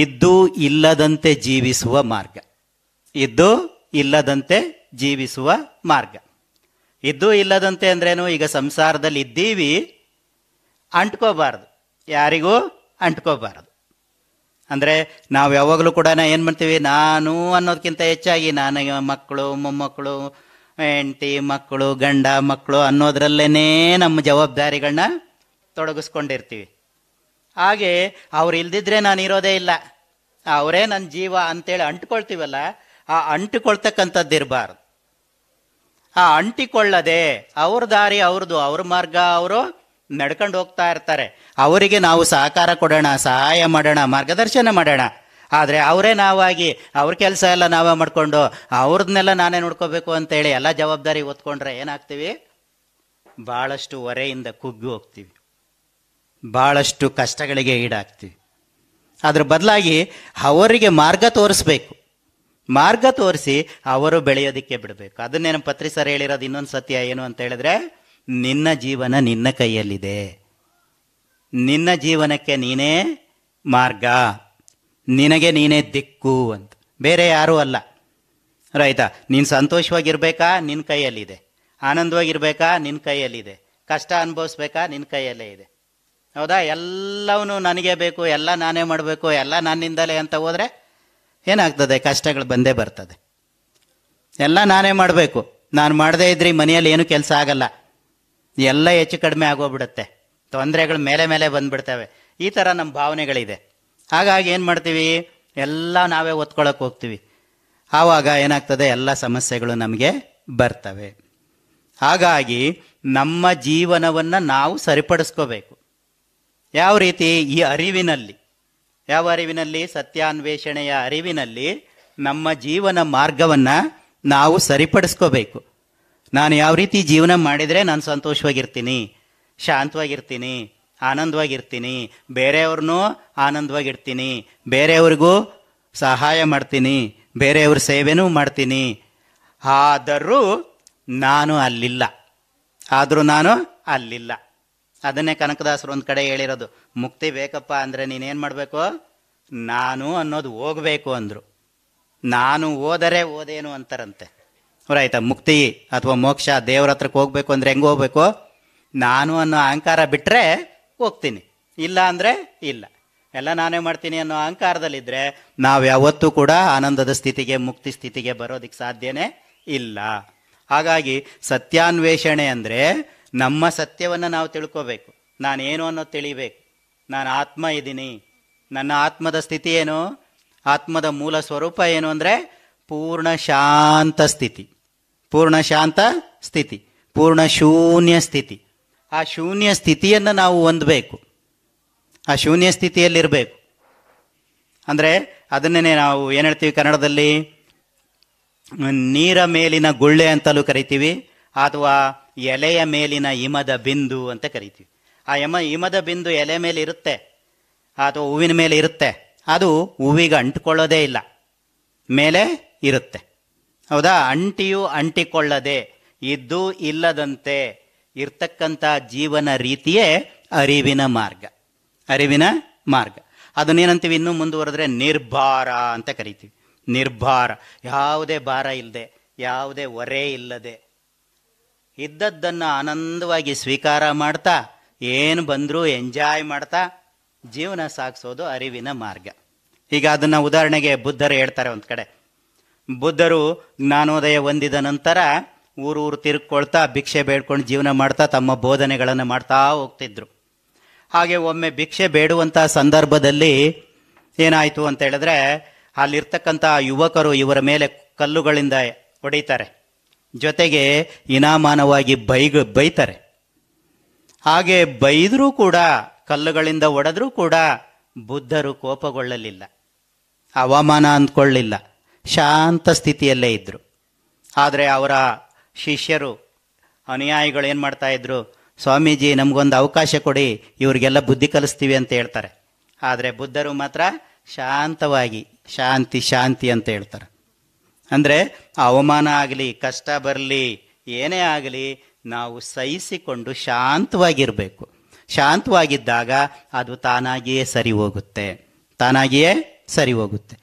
ಇದ್ದು ಇಲ್ಲದಂತೆ ಜೀವಿಸುವ ಮಾರ್ಗ ಇದ್ದು ಇಲ್ಲದಂತೆ ಜೀವಿಸುವ ಮಾರ್ಗ ಇದ್ದು ಇಲ್ಲದಂತೆ ಅಂದ್ರೇನು ಈಗ ಸಂಸಾರದಲ್ಲಿ ಇದ್ದೀವಿ ಅಂಟ್ಕೋಬಾರದು ಯಾರಿಗೂ ಅಂಟ್ಕೋಬಾರದು ಅಂದರೆ ನಾವು ಯಾವಾಗಲೂ ಕೂಡ ಏನು ಮಾಡ್ತೀವಿ ನಾನು ಅನ್ನೋದಕ್ಕಿಂತ ಹೆಚ್ಚಾಗಿ ನಾನು ಮಕ್ಕಳು ಮೊಮ್ಮಕ್ಕಳು ಹೆಂಡತಿ ಮಕ್ಕಳು ಗಂಡ ಮಕ್ಕಳು ಅನ್ನೋದ್ರಲ್ಲೇನೇ ನಮ್ಮ ಜವಾಬ್ದಾರಿಗಳನ್ನ ತೊಡಗಿಸ್ಕೊಂಡಿರ್ತೀವಿ ಹಾಗೆ ಅವ್ರು ಇಲ್ದಿದ್ರೆ ನಾನು ಇರೋದೇ ಇಲ್ಲ ಅವರೇ ನನ್ನ ಜೀವ ಅಂತೇಳಿ ಅಂಟ್ಕೊಳ್ತೀವಲ್ಲ ಆ ಅಂಟಿಕೊಳ್ತಕ್ಕಂಥದ್ದು ಇರಬಾರ್ದು ಆ ಅಂಟಿಕೊಳ್ಳದೆ ಅವ್ರ ದಾರಿ ಅವ್ರದ್ದು ಅವ್ರ ಮಾರ್ಗ ಅವರು ನಡ್ಕೊಂಡು ಹೋಗ್ತಾ ಇರ್ತಾರೆ ಅವರಿಗೆ ನಾವು ಸಹಕಾರ ಕೊಡೋಣ ಸಹಾಯ ಮಾಡೋಣ ಮಾರ್ಗದರ್ಶನ ಮಾಡೋಣ ಆದರೆ ಅವರೇ ನಾವಾಗಿ ಅವ್ರ ಕೆಲಸ ಎಲ್ಲ ನಾವೇ ಮಾಡಿಕೊಂಡು ಅವ್ರದ್ನೆಲ್ಲ ನಾನೇ ನೋಡ್ಕೋಬೇಕು ಅಂತೇಳಿ ಎಲ್ಲ ಜವಾಬ್ದಾರಿ ಒತ್ಕೊಂಡ್ರೆ ಏನಾಗ್ತೀವಿ ಭಾಳಷ್ಟು ಒರೆಯಿಂದ ಕುಗ್ಗಿ ಹೋಗ್ತೀವಿ ಭಾಳಷ್ಟು ಕಷ್ಟಗಳಿಗೆ ಈಡಾಗ್ತೀವಿ ಅದ್ರ ಬದಲಾಗಿ ಅವರಿಗೆ ಮಾರ್ಗ ತೋರಿಸ್ಬೇಕು ಮಾರ್ಗ ತೋರಿಸಿ ಅವರು ಬೆಳೆಯೋದಕ್ಕೆ ಬಿಡಬೇಕು ಅದನ್ನೇನು ಪತ್ರಿ ಸರ್ ಹೇಳಿರೋದು ಇನ್ನೊಂದು ಸತ್ಯ ಏನು ಅಂತ ಹೇಳಿದ್ರೆ ನಿನ್ನ ಜೀವನ ನಿನ್ನ ಕೈಯಲ್ಲಿದೆ ನಿನ್ನ ಜೀವನಕ್ಕೆ ನೀನೇ ಮಾರ್ಗ ನಿನಗೆ ನೀನೇ ದಿಕ್ಕು ಅಂತ ಬೇರೆ ಯಾರೂ ಅಲ್ಲ ರೈತ ನೀನು ಸಂತೋಷವಾಗಿರ್ಬೇಕಾ ನಿನ್ನ ಕೈಯಲ್ಲಿದೆ ಆನಂದವಾಗಿರ್ಬೇಕಾ ನಿನ್ನ ಕೈಯಲ್ಲಿದೆ ಕಷ್ಟ ಅನುಭವಿಸ್ಬೇಕಾ ನಿನ್ನ ಕೈಯಲ್ಲೇ ಇದೆ ಹೌದಾ ಎಲ್ಲವೂ ನನಗೆ ಬೇಕು ಎಲ್ಲ ನಾನೇ ಮಾಡಬೇಕು ಎಲ್ಲ ನನ್ನಿಂದಲೇ ಅಂತ ಹೋದರೆ ಏನಾಗ್ತದೆ ಕಷ್ಟಗಳು ಬಂದೇ ಬರ್ತದೆ ಎಲ್ಲ ನಾನೇ ಮಾಡಬೇಕು ನಾನು ಮಾಡದೇ ಇದ್ರಿ ಮನೆಯಲ್ಲಿ ಏನು ಕೆಲಸ ಆಗಲ್ಲ ಎಲ್ಲ ಹೆಚ್ಚು ಕಡಿಮೆ ಆಗೋಗ್ಬಿಡುತ್ತೆ ತೊಂದರೆಗಳು ಮೇಲೆ ಮೇಲೆ ಬಂದ್ಬಿಡ್ತವೆ ಈ ಥರ ನಮ್ಮ ಭಾವನೆಗಳಿದೆ ಹಾಗಾಗಿ ಏನು ಮಾಡ್ತೀವಿ ಎಲ್ಲ ನಾವೇ ಒತ್ಕೊಳ್ಳೋಕೆ ಹೋಗ್ತೀವಿ ಆವಾಗ ಏನಾಗ್ತದೆ ಎಲ್ಲ ಸಮಸ್ಯೆಗಳು ನಮಗೆ ಬರ್ತವೆ ಹಾಗಾಗಿ ನಮ್ಮ ಜೀವನವನ್ನು ನಾವು ಸರಿಪಡಿಸ್ಕೋಬೇಕು ಯಾವ ರೀತಿ ಈ ಅರಿವಿನಲ್ಲಿ ಯಾವ ಅರಿವಿನಲ್ಲಿ ಸತ್ಯಾನ್ವೇಷಣೆಯ ಅರಿವಿನಲ್ಲಿ ನಮ್ಮ ಜೀವನ ಮಾರ್ಗವನ್ನು ನಾವು ಸರಿಪಡಿಸ್ಕೋಬೇಕು ನಾನು ಯಾವ ರೀತಿ ಜೀವನ ಮಾಡಿದರೆ ನಾನು ಸಂತೋಷವಾಗಿರ್ತೀನಿ ಶಾಂತವಾಗಿರ್ತೀನಿ ಆನಂದವಾಗಿರ್ತೀನಿ ಬೇರೆಯವ್ರನ್ನೂ ಆನಂದವಾಗಿರ್ತೀನಿ ಬೇರೆಯವ್ರಿಗೂ ಸಹಾಯ ಮಾಡ್ತೀನಿ ಬೇರೆಯವ್ರ ಸೇವೆನೂ ಮಾಡ್ತೀನಿ ಆದರೂ ನಾನು ಅಲ್ಲಿಲ್ಲ ಆದರೂ ನಾನು ಅಲ್ಲಿಲ್ಲ ಅದನ್ನೇ ಕನಕದಾಸರು ಒಂದು ಕಡೆ ಹೇಳಿರೋದು ಮುಕ್ತಿ ಬೇಕಪ್ಪ ಅಂದರೆ ನೀನೇನು ಮಾಡಬೇಕು ನಾನು ಅನ್ನೋದು ಹೋಗಬೇಕು ಅಂದರು ನಾನು ಓದರೆ ಓದೇನು ಅಂತಾರಂತೆ ಆಯ್ತಾ ಮುಕ್ತಿ ಅಥವಾ ಮೋಕ್ಷ ದೇವರ ಹತ್ರಕ್ಕೆ ಹೋಗ್ಬೇಕು ಅಂದರೆ ಹೆಂಗೆ ಹೋಗ್ಬೇಕು ನಾನು ಅನ್ನೋ ಅಹಂಕಾರ ಬಿಟ್ಟರೆ ಹೋಗ್ತೀನಿ ಇಲ್ಲ ಅಂದರೆ ಇಲ್ಲ ಎಲ್ಲ ನಾನೇ ಮಾಡ್ತೀನಿ ಅನ್ನೋ ಅಹಂಕಾರದಲ್ಲಿದ್ದರೆ ನಾವು ಯಾವತ್ತೂ ಕೂಡ ಆನಂದದ ಸ್ಥಿತಿಗೆ ಮುಕ್ತಿ ಸ್ಥಿತಿಗೆ ಬರೋದಕ್ಕೆ ಸಾಧ್ಯನೇ ಇಲ್ಲ ಹಾಗಾಗಿ ಸತ್ಯಾನ್ವೇಷಣೆ ಅಂದರೆ ನಮ್ಮ ಸತ್ಯವನ್ನು ನಾವು ತಿಳ್ಕೋಬೇಕು ನಾನೇನು ಅನ್ನೋದು ತಿಳಿಬೇಕು ನಾನು ಆತ್ಮ ಇದ್ದೀನಿ ನನ್ನ ಆತ್ಮದ ಸ್ಥಿತಿ ಏನು ಆತ್ಮದ ಮೂಲ ಸ್ವರೂಪ ಏನು ಅಂದರೆ ಪೂರ್ಣ ಶಾಂತ ಸ್ಥಿತಿ ಪೂರ್ಣ ಶಾಂತ ಸ್ಥಿತಿ ಪೂರ್ಣ ಶೂನ್ಯ ಸ್ಥಿತಿ ಆ ಶೂನ್ಯ ಸ್ಥಿತಿಯನ್ನು ನಾವು ಹೊಂದಬೇಕು ಆ ಶೂನ್ಯ ಸ್ಥಿತಿಯಲ್ಲಿರಬೇಕು ಅಂದರೆ ಅದನ್ನೇ ನಾವು ಏನು ಹೇಳ್ತೀವಿ ಕನ್ನಡದಲ್ಲಿ ನೀರ ಮೇಲಿನ ಗುಳ್ಳೆ ಅಂತಲೂ ಕರಿತೀವಿ ಅಥವಾ ಎಲೆಯ ಮೇಲಿನ ಹಿಮದ ಬಿಂದು ಅಂತ ಕರಿತೀವಿ ಆ ಹಿಮ ಹಿಮದ ಬಿಂದು ಎಲೆ ಮೇಲೆ ಇರುತ್ತೆ ಅಥವಾ ಹೂವಿನ ಮೇಲೆ ಇರುತ್ತೆ ಅದು ಹೂವಿಗೆ ಅಂಟಿಕೊಳ್ಳೋದೇ ಇಲ್ಲ ಮೇಲೆ ಇರುತ್ತೆ ಹೌದಾ ಅಂಟಿಯು ಅಂಟಿಕೊಳ್ಳದೆ ಇದ್ದು ಇಲ್ಲದಂತೆ ಇರ್ತಕ್ಕಂಥ ಜೀವನ ರೀತಿಯೇ ಅರಿವಿನ ಮಾರ್ಗ ಅರಿವಿನ ಮಾರ್ಗ ಅದನ್ನೇನಂತೀವಿ ಇನ್ನೂ ಮುಂದುವರೆದ್ರೆ ನಿರ್ಭಾರ ಅಂತ ಕರಿತೀವಿ ನಿರ್ಭಾರ ಯಾವುದೇ ಭಾರ ಇಲ್ಲದೆ ಯಾವುದೇ ಒರೆ ಇಲ್ಲದೆ ಇದ್ದದ್ದನ್ನು ಆನಂದವಾಗಿ ಸ್ವೀಕಾರ ಮಾಡ್ತಾ ಏನು ಬಂದರೂ ಎಂಜಾಯ್ ಮಾಡ್ತಾ ಜೀವನ ಸಾಗಿಸೋದು ಅರಿವಿನ ಮಾರ್ಗ ಈಗ ಅದನ್ನು ಉದಾಹರಣೆಗೆ ಬುದ್ಧರು ಹೇಳ್ತಾರೆ ಒಂದು ಕಡೆ ಬುದ್ಧರು ಜ್ಞಾನೋದಯ ಹೊಂದಿದ ನಂತರ ಊರು ಊರು ತಿರುಗ್ಕೊಳ್ತಾ ಭಿಕ್ಷೆ ಬೇಡ್ಕೊಂಡು ಜೀವನ ಮಾಡ್ತಾ ತಮ್ಮ ಬೋಧನೆಗಳನ್ನು ಮಾಡ್ತಾ ಹೋಗ್ತಿದ್ರು ಹಾಗೆ ಒಮ್ಮೆ ಭಿಕ್ಷೆ ಬೇಡುವಂಥ ಸಂದರ್ಭದಲ್ಲಿ ಏನಾಯಿತು ಅಂತ ಹೇಳಿದ್ರೆ ಅಲ್ಲಿರ್ತಕ್ಕಂಥ ಯುವಕರು ಇವರ ಮೇಲೆ ಕಲ್ಲುಗಳಿಂದ ಹೊಡೀತಾರೆ ಜೊತೆಗೆ ಇನಾಮಾನವಾಗಿ ಬೈಗ ಬೈತಾರೆ ಹಾಗೆ ಬೈದರೂ ಕೂಡ ಕಲ್ಲುಗಳಿಂದ ಒಡೆದ್ರೂ ಕೂಡ ಬುದ್ಧರು ಕೋಪಗೊಳ್ಳಲಿಲ್ಲ ಅವಮಾನ ಅಂದ್ಕೊಳ್ಳಲಿಲ್ಲ ಶಾಂತ ಸ್ಥಿತಿಯಲ್ಲೇ ಇದ್ದರು ಆದರೆ ಅವರ ಶಿಷ್ಯರು ಅನುಯಾಯಿಗಳು ಏನು ಮಾಡ್ತಾಯಿದ್ರು ಸ್ವಾಮೀಜಿ ನಮಗೊಂದು ಅವಕಾಶ ಕೊಡಿ ಇವರಿಗೆಲ್ಲ ಬುದ್ಧಿ ಕಲಿಸ್ತೀವಿ ಅಂತ ಹೇಳ್ತಾರೆ ಆದರೆ ಬುದ್ಧರು ಮಾತ್ರ ಶಾಂತವಾಗಿ ಶಾಂತಿ ಶಾಂತಿ ಅಂತ ಹೇಳ್ತಾರೆ ಅಂದರೆ ಅವಮಾನ ಆಗಲಿ ಕಷ್ಟ ಬರಲಿ ಏನೇ ಆಗಲಿ ನಾವು ಸಹಿಸಿಕೊಂಡು ಶಾಂತವಾಗಿರಬೇಕು ಶಾಂತವಾಗಿದ್ದಾಗ ಅದು ತಾನಾಗಿಯೇ ಸರಿ ಹೋಗುತ್ತೆ ತಾನಾಗಿಯೇ ಸರಿ ಹೋಗುತ್ತೆ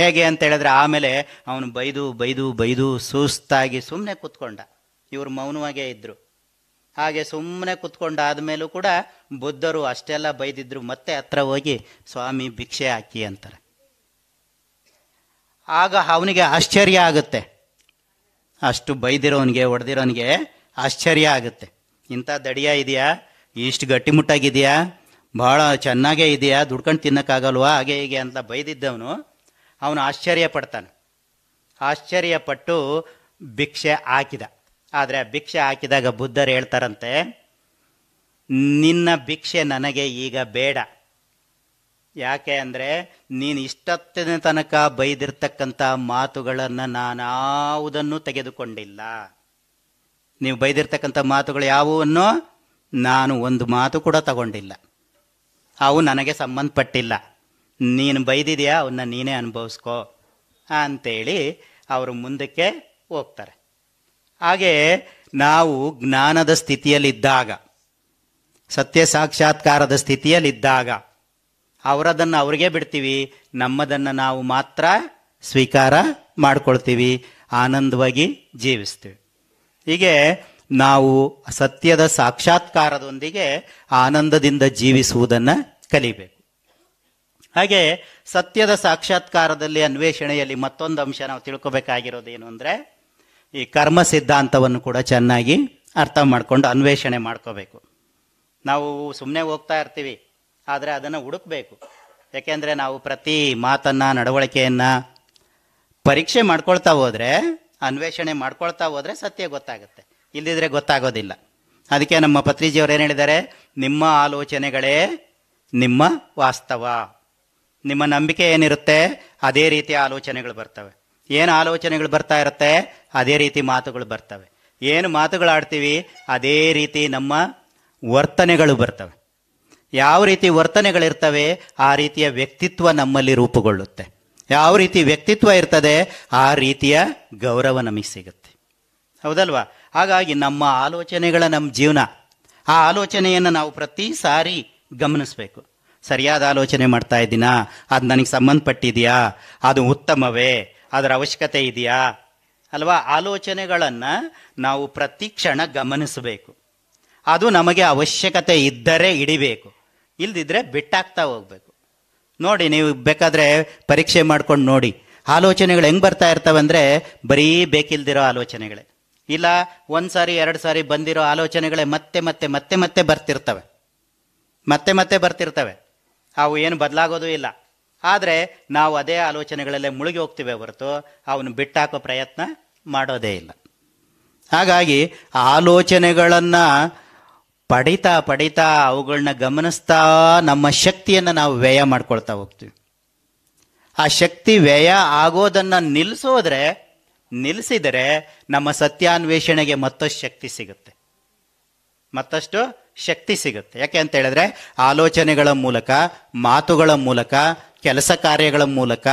ಹೇಗೆ ಅಂತ ಹೇಳಿದ್ರೆ ಆಮೇಲೆ ಅವನು ಬೈದು ಬೈದು ಬೈದು ಸುಸ್ತಾಗಿ ಸುಮ್ಮನೆ ಕೂತ್ಕೊಂಡ ಇವರು ಮೌನವಾಗೇ ಇದ್ರು ಹಾಗೆ ಸುಮ್ಮನೆ ಮೇಲೂ ಕೂಡ ಬುದ್ಧರು ಅಷ್ಟೆಲ್ಲ ಬೈದಿದ್ರು ಮತ್ತೆ ಹತ್ರ ಹೋಗಿ ಸ್ವಾಮಿ ಭಿಕ್ಷೆ ಹಾಕಿ ಅಂತಾರೆ ಆಗ ಅವನಿಗೆ ಆಶ್ಚರ್ಯ ಆಗುತ್ತೆ ಅಷ್ಟು ಬೈದಿರೋನಿಗೆ ಹೊಡೆದಿರೋನಿಗೆ ಆಶ್ಚರ್ಯ ಆಗುತ್ತೆ ಇಂಥ ದಡಿಯ ಇದೆಯಾ ಇಷ್ಟು ಗಟ್ಟಿಮುಟ್ಟಾಗಿದೆಯಾ ಬಹಳ ಚೆನ್ನಾಗೇ ಇದೆಯಾ ದುಡ್ಕೊಂಡು ತಿನ್ನಕ್ಕಾಗಲ್ವಾ ಹಾಗೆ ಹೀಗೆ ಅಂತ ಬೈದಿದ್ದವನು ಅವನು ಆಶ್ಚರ್ಯ ಪಡ್ತಾನೆ ಆಶ್ಚರ್ಯಪಟ್ಟು ಭಿಕ್ಷೆ ಹಾಕಿದ ಆದರೆ ಭಿಕ್ಷೆ ಹಾಕಿದಾಗ ಬುದ್ಧರು ಹೇಳ್ತಾರಂತೆ ನಿನ್ನ ಭಿಕ್ಷೆ ನನಗೆ ಈಗ ಬೇಡ ಯಾಕೆ ಅಂದರೆ ನೀನು ಇಷ್ಟತ್ತಿನ ತನಕ ಬೈದಿರ್ತಕ್ಕಂಥ ಮಾತುಗಳನ್ನು ನಾನು ಯಾವುದನ್ನು ತೆಗೆದುಕೊಂಡಿಲ್ಲ ನೀವು ಬೈದಿರ್ತಕ್ಕಂಥ ಮಾತುಗಳು ಯಾವುವನ್ನು ನಾನು ಒಂದು ಮಾತು ಕೂಡ ತಗೊಂಡಿಲ್ಲ ಅವು ನನಗೆ ಸಂಬಂಧಪಟ್ಟಿಲ್ಲ ನೀನು ಬೈದಿದೆಯಾ ಅವನ್ನ ನೀನೇ ಅನುಭವಿಸ್ಕೋ ಅಂತೇಳಿ ಅವರು ಮುಂದಕ್ಕೆ ಹೋಗ್ತಾರೆ ಹಾಗೆ ನಾವು ಜ್ಞಾನದ ಸ್ಥಿತಿಯಲ್ಲಿದ್ದಾಗ ಸತ್ಯ ಸಾಕ್ಷಾತ್ಕಾರದ ಸ್ಥಿತಿಯಲ್ಲಿದ್ದಾಗ ಅವರದನ್ನು ಅವ್ರಿಗೆ ಬಿಡ್ತೀವಿ ನಮ್ಮದನ್ನು ನಾವು ಮಾತ್ರ ಸ್ವೀಕಾರ ಮಾಡಿಕೊಳ್ತೀವಿ ಆನಂದವಾಗಿ ಜೀವಿಸ್ತೀವಿ ಹೀಗೆ ನಾವು ಸತ್ಯದ ಸಾಕ್ಷಾತ್ಕಾರದೊಂದಿಗೆ ಆನಂದದಿಂದ ಜೀವಿಸುವುದನ್ನು ಕಲಿಬೇಕು ಹಾಗೆ ಸತ್ಯದ ಸಾಕ್ಷಾತ್ಕಾರದಲ್ಲಿ ಅನ್ವೇಷಣೆಯಲ್ಲಿ ಮತ್ತೊಂದು ಅಂಶ ನಾವು ತಿಳ್ಕೊಬೇಕಾಗಿರೋದು ಏನು ಅಂದರೆ ಈ ಕರ್ಮ ಸಿದ್ಧಾಂತವನ್ನು ಕೂಡ ಚೆನ್ನಾಗಿ ಅರ್ಥ ಮಾಡಿಕೊಂಡು ಅನ್ವೇಷಣೆ ಮಾಡ್ಕೋಬೇಕು ನಾವು ಸುಮ್ಮನೆ ಹೋಗ್ತಾ ಇರ್ತೀವಿ ಆದರೆ ಅದನ್ನು ಹುಡುಕಬೇಕು ಯಾಕೆಂದರೆ ನಾವು ಪ್ರತಿ ಮಾತನ್ನು ನಡವಳಿಕೆಯನ್ನು ಪರೀಕ್ಷೆ ಮಾಡ್ಕೊಳ್ತಾ ಹೋದರೆ ಅನ್ವೇಷಣೆ ಮಾಡ್ಕೊಳ್ತಾ ಹೋದರೆ ಸತ್ಯ ಗೊತ್ತಾಗುತ್ತೆ ಇಲ್ಲದಿದ್ರೆ ಗೊತ್ತಾಗೋದಿಲ್ಲ ಅದಕ್ಕೆ ನಮ್ಮ ಪತ್ರಿಜಿಯವರು ಏನು ಹೇಳಿದ್ದಾರೆ ನಿಮ್ಮ ಆಲೋಚನೆಗಳೇ ನಿಮ್ಮ ವಾಸ್ತವ ನಿಮ್ಮ ನಂಬಿಕೆ ಏನಿರುತ್ತೆ ಅದೇ ರೀತಿ ಆಲೋಚನೆಗಳು ಬರ್ತವೆ ಏನು ಆಲೋಚನೆಗಳು ಬರ್ತಾ ಇರುತ್ತೆ ಅದೇ ರೀತಿ ಮಾತುಗಳು ಬರ್ತವೆ ಏನು ಮಾತುಗಳು ಆಡ್ತೀವಿ ಅದೇ ರೀತಿ ನಮ್ಮ ವರ್ತನೆಗಳು ಬರ್ತವೆ ಯಾವ ರೀತಿ ವರ್ತನೆಗಳಿರ್ತವೆ ಆ ರೀತಿಯ ವ್ಯಕ್ತಿತ್ವ ನಮ್ಮಲ್ಲಿ ರೂಪುಗೊಳ್ಳುತ್ತೆ ಯಾವ ರೀತಿ ವ್ಯಕ್ತಿತ್ವ ಇರ್ತದೆ ಆ ರೀತಿಯ ಗೌರವ ನಮಗೆ ಸಿಗುತ್ತೆ ಹೌದಲ್ವಾ ಹಾಗಾಗಿ ನಮ್ಮ ಆಲೋಚನೆಗಳ ನಮ್ಮ ಜೀವನ ಆ ಆಲೋಚನೆಯನ್ನು ನಾವು ಪ್ರತಿ ಸಾರಿ ಗಮನಿಸಬೇಕು ಸರಿಯಾದ ಆಲೋಚನೆ ಮಾಡ್ತಾ ಇದ್ದೀನಾ ಅದು ನನಗೆ ಸಂಬಂಧಪಟ್ಟಿದೆಯಾ ಅದು ಉತ್ತಮವೇ ಅದರ ಅವಶ್ಯಕತೆ ಇದೆಯಾ ಅಲ್ವಾ ಆಲೋಚನೆಗಳನ್ನು ನಾವು ಪ್ರತಿ ಕ್ಷಣ ಗಮನಿಸಬೇಕು ಅದು ನಮಗೆ ಅವಶ್ಯಕತೆ ಇದ್ದರೆ ಇಡಿಬೇಕು ಇಲ್ದಿದ್ರೆ ಬಿಟ್ಟಾಗ್ತಾ ಹೋಗ್ಬೇಕು ನೋಡಿ ನೀವು ಬೇಕಾದರೆ ಪರೀಕ್ಷೆ ಮಾಡ್ಕೊಂಡು ನೋಡಿ ಆಲೋಚನೆಗಳು ಹೆಂಗೆ ಬರ್ತಾ ಇರ್ತವೆ ಅಂದರೆ ಬರೀ ಬೇಕಿಲ್ದಿರೋ ಆಲೋಚನೆಗಳೇ ಇಲ್ಲ ಒಂದು ಸಾರಿ ಎರಡು ಸಾರಿ ಬಂದಿರೋ ಆಲೋಚನೆಗಳೇ ಮತ್ತೆ ಮತ್ತೆ ಮತ್ತೆ ಮತ್ತೆ ಬರ್ತಿರ್ತವೆ ಮತ್ತೆ ಮತ್ತೆ ಬರ್ತಿರ್ತವೆ ಅವು ಏನು ಬದಲಾಗೋದು ಇಲ್ಲ ಆದರೆ ನಾವು ಅದೇ ಆಲೋಚನೆಗಳಲ್ಲೇ ಮುಳುಗಿ ಹೋಗ್ತೀವಿ ಹೊರತು ಅವನು ಬಿಟ್ಟಾಕೋ ಪ್ರಯತ್ನ ಮಾಡೋದೇ ಇಲ್ಲ ಹಾಗಾಗಿ ಆಲೋಚನೆಗಳನ್ನು ಪಡಿತಾ ಪಡಿತಾ ಅವುಗಳನ್ನ ಗಮನಿಸ್ತಾ ನಮ್ಮ ಶಕ್ತಿಯನ್ನು ನಾವು ವ್ಯಯ ಮಾಡ್ಕೊಳ್ತಾ ಹೋಗ್ತೀವಿ ಆ ಶಕ್ತಿ ವ್ಯಯ ಆಗೋದನ್ನು ನಿಲ್ಲಿಸೋದ್ರೆ ನಿಲ್ಲಿಸಿದರೆ ನಮ್ಮ ಸತ್ಯಾನ್ವೇಷಣೆಗೆ ಮತ್ತಷ್ಟು ಶಕ್ತಿ ಸಿಗುತ್ತೆ ಮತ್ತಷ್ಟು ಶಕ್ತಿ ಸಿಗುತ್ತೆ ಯಾಕೆ ಅಂತ ಹೇಳಿದ್ರೆ ಆಲೋಚನೆಗಳ ಮೂಲಕ ಮಾತುಗಳ ಮೂಲಕ ಕೆಲಸ ಕಾರ್ಯಗಳ ಮೂಲಕ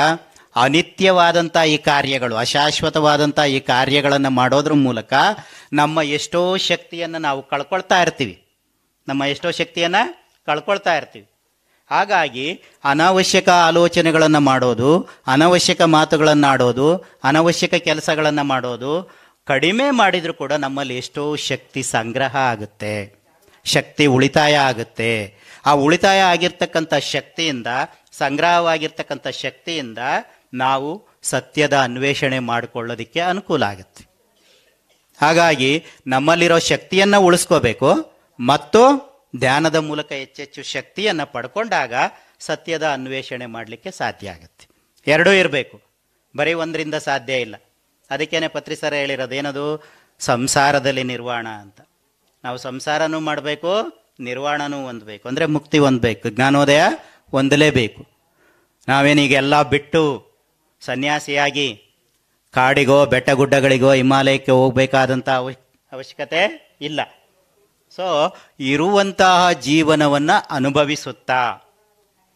ಅನಿತ್ಯವಾದಂಥ ಈ ಕಾರ್ಯಗಳು ಅಶಾಶ್ವತವಾದಂಥ ಈ ಕಾರ್ಯಗಳನ್ನು ಮಾಡೋದ್ರ ಮೂಲಕ ನಮ್ಮ ಎಷ್ಟೋ ಶಕ್ತಿಯನ್ನು ನಾವು ಕಳ್ಕೊಳ್ತಾ ಇರ್ತೀವಿ ನಮ್ಮ ಎಷ್ಟೋ ಶಕ್ತಿಯನ್ನು ಕಳ್ಕೊಳ್ತಾ ಇರ್ತೀವಿ ಹಾಗಾಗಿ ಅನಾವಶ್ಯಕ ಆಲೋಚನೆಗಳನ್ನು ಮಾಡೋದು ಅನಾವಶ್ಯಕ ಮಾತುಗಳನ್ನು ಆಡೋದು ಅನಾವಶ್ಯಕ ಕೆಲಸಗಳನ್ನು ಮಾಡೋದು ಕಡಿಮೆ ಮಾಡಿದರೂ ಕೂಡ ನಮ್ಮಲ್ಲಿ ಎಷ್ಟೋ ಶಕ್ತಿ ಸಂಗ್ರಹ ಆಗುತ್ತೆ ಶಕ್ತಿ ಉಳಿತಾಯ ಆಗುತ್ತೆ ಆ ಉಳಿತಾಯ ಆಗಿರ್ತಕ್ಕಂಥ ಶಕ್ತಿಯಿಂದ ಸಂಗ್ರಹವಾಗಿರ್ತಕ್ಕಂಥ ಶಕ್ತಿಯಿಂದ ನಾವು ಸತ್ಯದ ಅನ್ವೇಷಣೆ ಮಾಡಿಕೊಳ್ಳೋದಿಕ್ಕೆ ಅನುಕೂಲ ಆಗುತ್ತೆ ಹಾಗಾಗಿ ನಮ್ಮಲ್ಲಿರೋ ಶಕ್ತಿಯನ್ನು ಉಳಿಸ್ಕೋಬೇಕು ಮತ್ತು ಧ್ಯಾನದ ಮೂಲಕ ಹೆಚ್ಚೆಚ್ಚು ಶಕ್ತಿಯನ್ನು ಪಡ್ಕೊಂಡಾಗ ಸತ್ಯದ ಅನ್ವೇಷಣೆ ಮಾಡಲಿಕ್ಕೆ ಸಾಧ್ಯ ಆಗುತ್ತೆ ಎರಡೂ ಇರಬೇಕು ಬರೀ ಒಂದರಿಂದ ಸಾಧ್ಯ ಇಲ್ಲ ಅದಕ್ಕೇನೆ ಪತ್ರಿಸರ ಹೇಳಿರೋದು ಏನದು ಸಂಸಾರದಲ್ಲಿ ನಿರ್ವಾಣ ಅಂತ ನಾವು ಸಂಸಾರನೂ ಮಾಡಬೇಕು ನಿರ್ವಾಣನೂ ಹೊಂದಬೇಕು ಅಂದರೆ ಮುಕ್ತಿ ಹೊಂದಬೇಕು ಜ್ಞಾನೋದಯ ಹೊಂದಲೇಬೇಕು ನಾವೇನೀಗೆಲ್ಲ ಬಿಟ್ಟು ಸನ್ಯಾಸಿಯಾಗಿ ಕಾಡಿಗೋ ಬೆಟ್ಟ ಗುಡ್ಡಗಳಿಗೋ ಹಿಮಾಲಯಕ್ಕೆ ಹೋಗಬೇಕಾದಂಥ ಅವಶ್ಯಕತೆ ಇಲ್ಲ ಸೊ ಇರುವಂತಹ ಜೀವನವನ್ನು ಅನುಭವಿಸುತ್ತಾ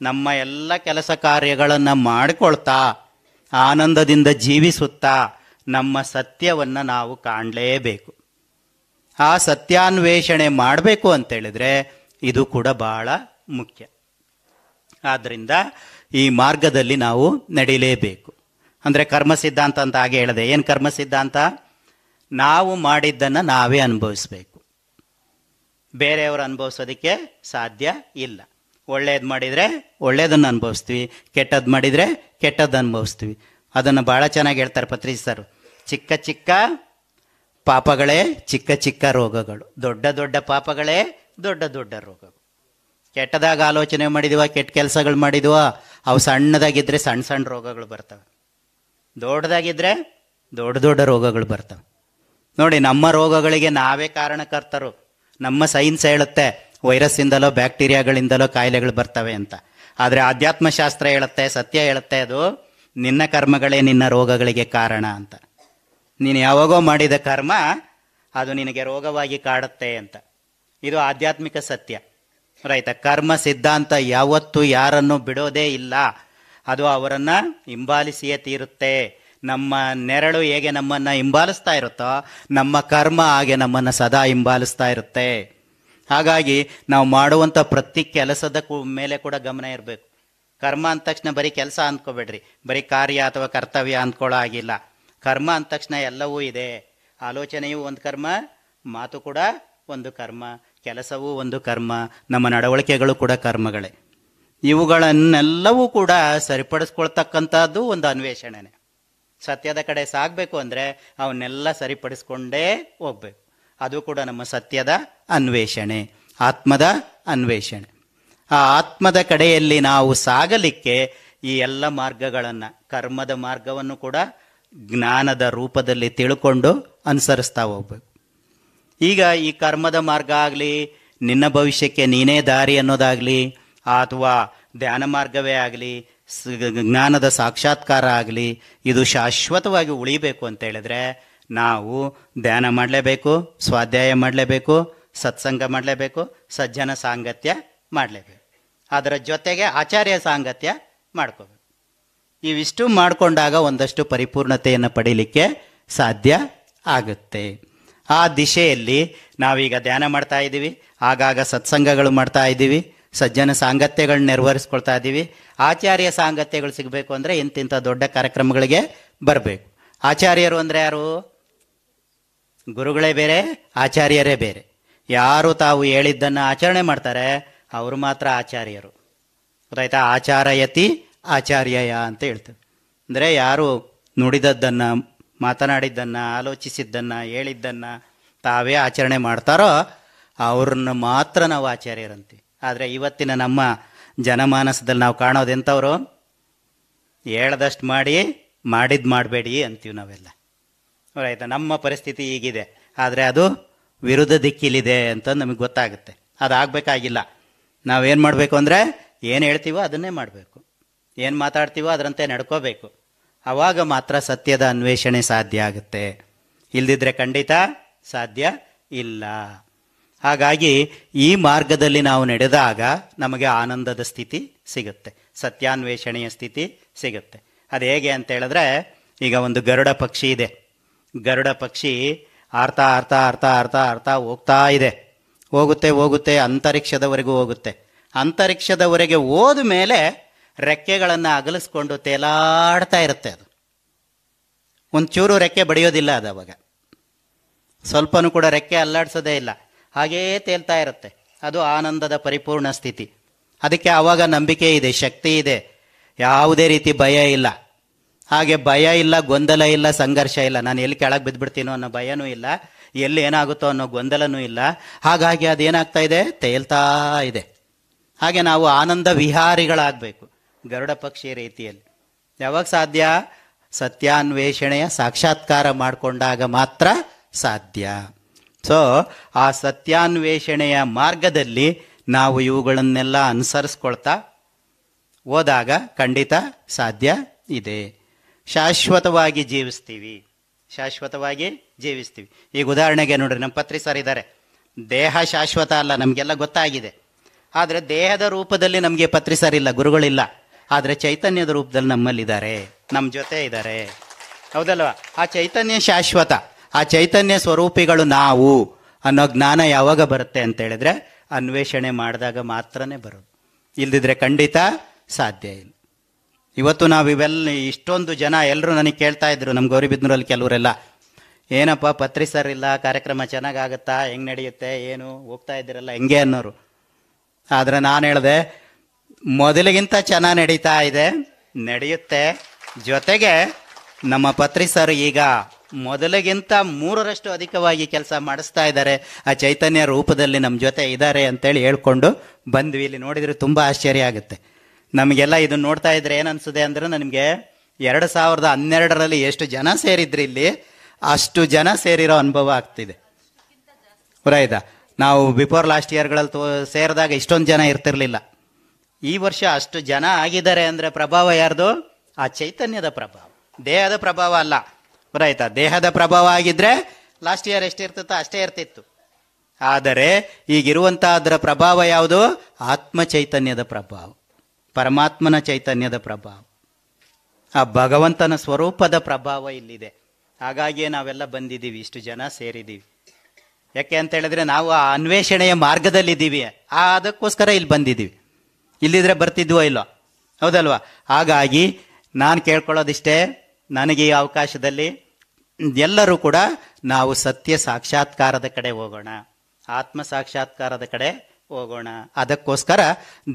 ನಮ್ಮ ಎಲ್ಲ ಕೆಲಸ ಕಾರ್ಯಗಳನ್ನು ಮಾಡಿಕೊಳ್ತಾ ಆನಂದದಿಂದ ಜೀವಿಸುತ್ತಾ ನಮ್ಮ ಸತ್ಯವನ್ನು ನಾವು ಕಾಣಲೇಬೇಕು ಆ ಸತ್ಯಾನ್ವೇಷಣೆ ಮಾಡಬೇಕು ಅಂತೇಳಿದರೆ ಇದು ಕೂಡ ಬಹಳ ಮುಖ್ಯ ಆದ್ದರಿಂದ ಈ ಮಾರ್ಗದಲ್ಲಿ ನಾವು ನಡೀಲೇಬೇಕು ಅಂದರೆ ಕರ್ಮ ಸಿದ್ಧಾಂತ ಅಂತ ಹಾಗೆ ಹೇಳಿದೆ ಏನು ಕರ್ಮ ಸಿದ್ಧಾಂತ ನಾವು ಮಾಡಿದ್ದನ್ನು ನಾವೇ ಅನುಭವಿಸ್ಬೇಕು ಬೇರೆಯವರು ಅನುಭವಿಸೋದಕ್ಕೆ ಸಾಧ್ಯ ಇಲ್ಲ ಒಳ್ಳೇದು ಮಾಡಿದರೆ ಒಳ್ಳೇದನ್ನು ಅನುಭವಿಸ್ತೀವಿ ಕೆಟ್ಟದ್ದು ಮಾಡಿದರೆ ಕೆಟ್ಟದ್ದು ಅನುಭವಿಸ್ತೀವಿ ಅದನ್ನು ಭಾಳ ಚೆನ್ನಾಗಿ ಹೇಳ್ತಾರೆ ಪತ್ರಿಸರು ಚಿಕ್ಕ ಚಿಕ್ಕ ಪಾಪಗಳೇ ಚಿಕ್ಕ ಚಿಕ್ಕ ರೋಗಗಳು ದೊಡ್ಡ ದೊಡ್ಡ ಪಾಪಗಳೇ ದೊಡ್ಡ ದೊಡ್ಡ ರೋಗಗಳು ಕೆಟ್ಟದಾಗ ಆಲೋಚನೆ ಮಾಡಿದ್ವ ಕೆಟ್ಟ ಕೆಲಸಗಳು ಮಾಡಿದ್ವ ಅವು ಸಣ್ಣದಾಗಿದ್ದರೆ ಸಣ್ಣ ಸಣ್ಣ ರೋಗಗಳು ಬರ್ತವೆ ದೊಡ್ಡದಾಗಿದ್ದರೆ ದೊಡ್ಡ ದೊಡ್ಡ ರೋಗಗಳು ಬರ್ತವೆ ನೋಡಿ ನಮ್ಮ ರೋಗಗಳಿಗೆ ನಾವೇ ಕಾರಣಕರ್ತರು ನಮ್ಮ ಸೈನ್ಸ್ ಹೇಳುತ್ತೆ ವೈರಸ್ಸಿಂದಲೋ ಬ್ಯಾಕ್ಟೀರಿಯಾಗಳಿಂದಲೋ ಕಾಯಿಲೆಗಳು ಬರ್ತವೆ ಅಂತ ಆದರೆ ಆಧ್ಯಾತ್ಮಶಾಸ್ತ್ರ ಹೇಳುತ್ತೆ ಸತ್ಯ ಹೇಳುತ್ತೆ ಅದು ನಿನ್ನ ಕರ್ಮಗಳೇ ನಿನ್ನ ರೋಗಗಳಿಗೆ ಕಾರಣ ಅಂತ ನೀನು ಯಾವಾಗೋ ಮಾಡಿದ ಕರ್ಮ ಅದು ನಿನಗೆ ರೋಗವಾಗಿ ಕಾಡುತ್ತೆ ಅಂತ ಇದು ಆಧ್ಯಾತ್ಮಿಕ ಸತ್ಯ ರೈತ ಕರ್ಮ ಸಿದ್ಧಾಂತ ಯಾವತ್ತೂ ಯಾರನ್ನು ಬಿಡೋದೇ ಇಲ್ಲ ಅದು ಅವರನ್ನು ಹಿಂಬಾಲಿಸಿಯೇ ತೀರುತ್ತೆ ನಮ್ಮ ನೆರಳು ಹೇಗೆ ನಮ್ಮನ್ನು ಹಿಂಬಾಲಿಸ್ತಾ ಇರುತ್ತೋ ನಮ್ಮ ಕರ್ಮ ಹಾಗೆ ನಮ್ಮನ್ನು ಸದಾ ಹಿಂಬಾಲಿಸ್ತಾ ಇರುತ್ತೆ ಹಾಗಾಗಿ ನಾವು ಮಾಡುವಂಥ ಪ್ರತಿ ಕೆಲಸದ ಮೇಲೆ ಕೂಡ ಗಮನ ಇರಬೇಕು ಕರ್ಮ ಅಂದ ತಕ್ಷಣ ಬರೀ ಕೆಲಸ ಅಂದ್ಕೋಬೇಡ್ರಿ ಬರೀ ಕಾರ್ಯ ಅಥವಾ ಕರ್ತವ್ಯ ಅಂದ್ಕೊಳ್ಳೋ ಆಗಿಲ್ಲ ಕರ್ಮ ಅಂದ ತಕ್ಷಣ ಎಲ್ಲವೂ ಇದೆ ಆಲೋಚನೆಯು ಒಂದು ಕರ್ಮ ಮಾತು ಕೂಡ ಒಂದು ಕರ್ಮ ಕೆಲಸವೂ ಒಂದು ಕರ್ಮ ನಮ್ಮ ನಡವಳಿಕೆಗಳು ಕೂಡ ಕರ್ಮಗಳೇ ಇವುಗಳನ್ನೆಲ್ಲವೂ ಕೂಡ ಸರಿಪಡಿಸ್ಕೊಳ್ತಕ್ಕಂಥದ್ದು ಒಂದು ಅನ್ವೇಷಣೆನೆ ಸತ್ಯದ ಕಡೆ ಸಾಗಬೇಕು ಅಂದರೆ ಅವನ್ನೆಲ್ಲ ಸರಿಪಡಿಸ್ಕೊಂಡೇ ಹೋಗ್ಬೇಕು ಅದು ಕೂಡ ನಮ್ಮ ಸತ್ಯದ ಅನ್ವೇಷಣೆ ಆತ್ಮದ ಅನ್ವೇಷಣೆ ಆ ಆತ್ಮದ ಕಡೆಯಲ್ಲಿ ನಾವು ಸಾಗಲಿಕ್ಕೆ ಈ ಎಲ್ಲ ಮಾರ್ಗಗಳನ್ನು ಕರ್ಮದ ಮಾರ್ಗವನ್ನು ಕೂಡ ಜ್ಞಾನದ ರೂಪದಲ್ಲಿ ತಿಳ್ಕೊಂಡು ಅನುಸರಿಸ್ತಾ ಹೋಗ್ಬೇಕು ಈಗ ಈ ಕರ್ಮದ ಮಾರ್ಗ ಆಗಲಿ ನಿನ್ನ ಭವಿಷ್ಯಕ್ಕೆ ನೀನೇ ದಾರಿ ಅನ್ನೋದಾಗಲಿ ಅಥವಾ ಧ್ಯಾನ ಮಾರ್ಗವೇ ಆಗಲಿ ಜ್ಞಾನದ ಸಾಕ್ಷಾತ್ಕಾರ ಆಗಲಿ ಇದು ಶಾಶ್ವತವಾಗಿ ಉಳಿಬೇಕು ಅಂತ ಹೇಳಿದ್ರೆ ನಾವು ಧ್ಯಾನ ಮಾಡಲೇಬೇಕು ಸ್ವಾಧ್ಯಾಯ ಮಾಡಲೇಬೇಕು ಸತ್ಸಂಗ ಮಾಡಲೇಬೇಕು ಸಜ್ಜನ ಸಾಂಗತ್ಯ ಮಾಡಲೇಬೇಕು ಅದರ ಜೊತೆಗೆ ಆಚಾರ್ಯ ಸಾಂಗತ್ಯ ಮಾಡ್ಕೋಬೇಕು ಇವಿಷ್ಟು ಮಾಡಿಕೊಂಡಾಗ ಒಂದಷ್ಟು ಪರಿಪೂರ್ಣತೆಯನ್ನು ಪಡೀಲಿಕ್ಕೆ ಸಾಧ್ಯ ಆಗುತ್ತೆ ಆ ದಿಶೆಯಲ್ಲಿ ನಾವೀಗ ಧ್ಯಾನ ಮಾಡ್ತಾ ಇದ್ದೀವಿ ಆಗಾಗ ಸತ್ಸಂಗಗಳು ಮಾಡ್ತಾ ಇದ್ದೀವಿ ಸಜ್ಜನ ಸಾಂಗತ್ಯಗಳನ್ನ ನೆರವೇರಿಸ್ಕೊಳ್ತಾ ಇದ್ದೀವಿ ಆಚಾರ್ಯ ಸಾಂಗತ್ಯಗಳು ಸಿಗಬೇಕು ಅಂದರೆ ಇಂತಿಂಥ ದೊಡ್ಡ ಕಾರ್ಯಕ್ರಮಗಳಿಗೆ ಬರಬೇಕು ಆಚಾರ್ಯರು ಅಂದರೆ ಯಾರು ಗುರುಗಳೇ ಬೇರೆ ಆಚಾರ್ಯರೇ ಬೇರೆ ಯಾರು ತಾವು ಹೇಳಿದ್ದನ್ನು ಆಚರಣೆ ಮಾಡ್ತಾರೆ ಅವರು ಮಾತ್ರ ಆಚಾರ್ಯರು ಗೊತ್ತಾಯ್ತಾ ಆಚಾರಯತಿ ಆಚಾರ್ಯಯ ಅಂತ ಹೇಳ್ತೇವೆ ಅಂದರೆ ಯಾರು ನುಡಿದದ್ದನ್ನು ಮಾತನಾಡಿದ್ದನ್ನು ಆಲೋಚಿಸಿದ್ದನ್ನು ಹೇಳಿದ್ದನ್ನು ತಾವೇ ಆಚರಣೆ ಮಾಡ್ತಾರೋ ಅವ್ರನ್ನ ಮಾತ್ರ ನಾವು ಆಚಾರ್ಯರಂತೆ ಆದರೆ ಇವತ್ತಿನ ನಮ್ಮ ಜನಮಾನಸದಲ್ಲಿ ನಾವು ಕಾಣೋದು ಎಂಥವ್ರು ಹೇಳ್ದಷ್ಟು ಮಾಡಿ ಮಾಡಿದ್ದು ಮಾಡಬೇಡಿ ಅಂತೀವಿ ನಾವೆಲ್ಲ ಆಯಿತಾ ನಮ್ಮ ಪರಿಸ್ಥಿತಿ ಈಗಿದೆ ಆದರೆ ಅದು ವಿರುದ್ಧ ದಿಕ್ಕಿಲಿದೆ ಅಂತ ನಮಗೆ ಗೊತ್ತಾಗುತ್ತೆ ಆಗಬೇಕಾಗಿಲ್ಲ ನಾವೇನು ಮಾಡಬೇಕು ಅಂದರೆ ಏನು ಹೇಳ್ತೀವೋ ಅದನ್ನೇ ಮಾಡಬೇಕು ಏನು ಮಾತಾಡ್ತೀವೋ ಅದರಂತೆ ನಡ್ಕೋಬೇಕು ಆವಾಗ ಮಾತ್ರ ಸತ್ಯದ ಅನ್ವೇಷಣೆ ಸಾಧ್ಯ ಆಗುತ್ತೆ ಇಲ್ದಿದ್ರೆ ಖಂಡಿತ ಸಾಧ್ಯ ಇಲ್ಲ ಹಾಗಾಗಿ ಈ ಮಾರ್ಗದಲ್ಲಿ ನಾವು ನಡೆದಾಗ ನಮಗೆ ಆನಂದದ ಸ್ಥಿತಿ ಸಿಗುತ್ತೆ ಸತ್ಯಾನ್ವೇಷಣೆಯ ಸ್ಥಿತಿ ಸಿಗುತ್ತೆ ಅದು ಹೇಗೆ ಅಂತ ಹೇಳಿದ್ರೆ ಈಗ ಒಂದು ಗರುಡ ಪಕ್ಷಿ ಇದೆ ಗರುಡ ಪಕ್ಷಿ ಆರ್ತಾ ಆರ್ತಾ ಆರ್ತಾ ಆರ್ತಾ ಆರ್ತಾ ಹೋಗ್ತಾ ಇದೆ ಹೋಗುತ್ತೆ ಹೋಗುತ್ತೆ ಅಂತರಿಕ್ಷದವರೆಗೂ ಹೋಗುತ್ತೆ ಅಂತರಿಕ್ಷದವರೆಗೆ ಹೋದ ಮೇಲೆ ರೆಕ್ಕೆಗಳನ್ನು ಅಗಲಿಸ್ಕೊಂಡು ತೇಲಾಡ್ತಾ ಇರುತ್ತೆ ಅದು ಒಂಚೂರು ರೆಕ್ಕೆ ಬಡಿಯೋದಿಲ್ಲ ಅದು ಅವಾಗ ಸ್ವಲ್ಪನೂ ಕೂಡ ರೆಕ್ಕೆ ಅಲ್ಲಾಡಿಸೋದೇ ಇಲ್ಲ ಹಾಗೇ ತೇಲ್ತಾ ಇರುತ್ತೆ ಅದು ಆನಂದದ ಪರಿಪೂರ್ಣ ಸ್ಥಿತಿ ಅದಕ್ಕೆ ಆವಾಗ ನಂಬಿಕೆ ಇದೆ ಶಕ್ತಿ ಇದೆ ಯಾವುದೇ ರೀತಿ ಭಯ ಇಲ್ಲ ಹಾಗೆ ಭಯ ಇಲ್ಲ ಗೊಂದಲ ಇಲ್ಲ ಸಂಘರ್ಷ ಇಲ್ಲ ನಾನು ಎಲ್ಲಿ ಕೆಳಗೆ ಬಿದ್ದುಬಿಡ್ತೀನೋ ಅನ್ನೋ ಭಯನೂ ಇಲ್ಲ ಎಲ್ಲಿ ಏನಾಗುತ್ತೋ ಅನ್ನೋ ಗೊಂದಲನೂ ಇಲ್ಲ ಹಾಗಾಗಿ ಅದೇನಾಗ್ತಾ ಇದೆ ತೇಲ್ತಾ ಇದೆ ಹಾಗೆ ನಾವು ಆನಂದ ವಿಹಾರಿಗಳಾಗಬೇಕು ಗರುಡ ಪಕ್ಷಿ ರೀತಿಯಲ್ಲಿ ಯಾವಾಗ ಸಾಧ್ಯ ಸತ್ಯಾನ್ವೇಷಣೆಯ ಸಾಕ್ಷಾತ್ಕಾರ ಮಾಡಿಕೊಂಡಾಗ ಮಾತ್ರ ಸಾಧ್ಯ ಸೊ ಆ ಸತ್ಯಾನ್ವೇಷಣೆಯ ಮಾರ್ಗದಲ್ಲಿ ನಾವು ಇವುಗಳನ್ನೆಲ್ಲ ಅನುಸರಿಸ್ಕೊಳ್ತಾ ಹೋದಾಗ ಖಂಡಿತ ಸಾಧ್ಯ ಇದೆ ಶಾಶ್ವತವಾಗಿ ಜೀವಿಸ್ತೀವಿ ಶಾಶ್ವತವಾಗಿ ಜೀವಿಸ್ತೀವಿ ಈಗ ಉದಾಹರಣೆಗೆ ನೋಡ್ರಿ ನಮ್ಮ ಪತ್ರಿ ಸರ್ ಇದ್ದಾರೆ ದೇಹ ಶಾಶ್ವತ ಅಲ್ಲ ನಮಗೆಲ್ಲ ಗೊತ್ತಾಗಿದೆ ಆದರೆ ದೇಹದ ರೂಪದಲ್ಲಿ ನಮಗೆ ಪತ್ರಿ ಸರ್ ಇಲ್ಲ ಗುರುಗಳಿಲ್ಲ ಆದರೆ ಚೈತನ್ಯದ ರೂಪದಲ್ಲಿ ನಮ್ಮಲ್ಲಿದ್ದಾರೆ ನಮ್ಮ ಜೊತೆ ಇದ್ದಾರೆ ಹೌದಲ್ವಾ ಆ ಚೈತನ್ಯ ಶಾಶ್ವತ ಆ ಚೈತನ್ಯ ಸ್ವರೂಪಿಗಳು ನಾವು ಅನ್ನೋ ಜ್ಞಾನ ಯಾವಾಗ ಬರುತ್ತೆ ಅಂತ ಹೇಳಿದ್ರೆ ಅನ್ವೇಷಣೆ ಮಾಡಿದಾಗ ಮಾತ್ರನೇ ಬರೋದು ಇಲ್ದಿದ್ರೆ ಖಂಡಿತ ಸಾಧ್ಯ ಇಲ್ಲ ಇವತ್ತು ನಾವು ಇವೆಲ್ಲ ಇಷ್ಟೊಂದು ಜನ ಎಲ್ಲರೂ ನನಗೆ ಕೇಳ್ತಾ ಇದ್ರು ನಮ್ಮ ಗೌರಿಬಿದ್ನೂರಲ್ಲಿ ಕೆಲವರೆಲ್ಲ ಏನಪ್ಪ ಪತ್ರಿ ಸರ್ ಇಲ್ಲ ಕಾರ್ಯಕ್ರಮ ಚೆನ್ನಾಗಾಗುತ್ತಾ ಹೆಂಗೆ ನಡೆಯುತ್ತೆ ಏನು ಹೋಗ್ತಾ ಇದ್ದೀರಲ್ಲ ಹೆಂಗೆ ಅನ್ನೋರು ಆದರೆ ನಾನು ಹೇಳಿದೆ ಮೊದಲಿಗಿಂತ ಚೆನ್ನಾಗಿ ನಡೀತಾ ಇದೆ ನಡೆಯುತ್ತೆ ಜೊತೆಗೆ ನಮ್ಮ ಪತ್ರಿ ಸರ್ ಈಗ ಮೊದಲಿಗಿಂತ ಮೂರರಷ್ಟು ಅಧಿಕವಾಗಿ ಕೆಲಸ ಮಾಡಿಸ್ತಾ ಇದ್ದಾರೆ ಆ ಚೈತನ್ಯ ರೂಪದಲ್ಲಿ ನಮ್ಮ ಜೊತೆ ಇದ್ದಾರೆ ಅಂತೇಳಿ ಹೇಳ್ಕೊಂಡು ಬಂದ್ವಿ ಇಲ್ಲಿ ನೋಡಿದರೆ ತುಂಬ ಆಶ್ಚರ್ಯ ಆಗುತ್ತೆ ನಮಗೆಲ್ಲ ಇದನ್ನ ನೋಡ್ತಾ ಇದ್ರೆ ಏನನ್ಸುದೆ ಅಂದರೆ ನನಗೆ ಎರಡು ಸಾವಿರದ ಹನ್ನೆರಡರಲ್ಲಿ ಎಷ್ಟು ಜನ ಸೇರಿದ್ರಿ ಇಲ್ಲಿ ಅಷ್ಟು ಜನ ಸೇರಿರೋ ಅನುಭವ ಆಗ್ತಿದೆ ಪುರಾಯ್ದ ನಾವು ಬಿಫೋರ್ ಲಾಸ್ಟ್ ಇಯರ್ಗಳಲ್ಲಿ ತೋ ಸೇರಿದಾಗ ಇಷ್ಟೊಂದು ಜನ ಇರ್ತಿರ್ಲಿಲ್ಲ ಈ ವರ್ಷ ಅಷ್ಟು ಜನ ಆಗಿದ್ದಾರೆ ಅಂದರೆ ಪ್ರಭಾವ ಯಾರ್ದು ಆ ಚೈತನ್ಯದ ಪ್ರಭಾವ ದೇಹದ ಪ್ರಭಾವ ಅಲ್ಲ ಬರಾಯ್ತಾ ದೇಹದ ಪ್ರಭಾವ ಆಗಿದ್ರೆ ಲಾಸ್ಟ್ ಇಯರ್ ಎಷ್ಟಿರ್ತಿತ್ತು ಅಷ್ಟೇ ಇರ್ತಿತ್ತು ಆದರೆ ಅದರ ಪ್ರಭಾವ ಯಾವುದು ಆತ್ಮ ಚೈತನ್ಯದ ಪ್ರಭಾವ ಪರಮಾತ್ಮನ ಚೈತನ್ಯದ ಪ್ರಭಾವ ಆ ಭಗವಂತನ ಸ್ವರೂಪದ ಪ್ರಭಾವ ಇಲ್ಲಿದೆ ಹಾಗಾಗಿಯೇ ನಾವೆಲ್ಲ ಬಂದಿದ್ದೀವಿ ಇಷ್ಟು ಜನ ಸೇರಿದ್ದೀವಿ ಯಾಕೆ ಅಂತ ಹೇಳಿದ್ರೆ ನಾವು ಆ ಅನ್ವೇಷಣೆಯ ಮಾರ್ಗದಲ್ಲಿದ್ದೀವಿ ಅದಕ್ಕೋಸ್ಕರ ಇಲ್ಲಿ ಬಂದಿದ್ದೀವಿ ಇಲ್ಲಿದ್ರೆ ಬರ್ತಿದ್ವೋ ಇಲ್ಲೋ ಹೌದಲ್ವಾ ಹಾಗಾಗಿ ನಾನು ಕೇಳ್ಕೊಳ್ಳೋದಿಷ್ಟೇ ನನಗೆ ಈ ಅವಕಾಶದಲ್ಲಿ ಎಲ್ಲರೂ ಕೂಡ ನಾವು ಸತ್ಯ ಸಾಕ್ಷಾತ್ಕಾರದ ಕಡೆ ಹೋಗೋಣ ಆತ್ಮ ಸಾಕ್ಷಾತ್ಕಾರದ ಕಡೆ ಹೋಗೋಣ ಅದಕ್ಕೋಸ್ಕರ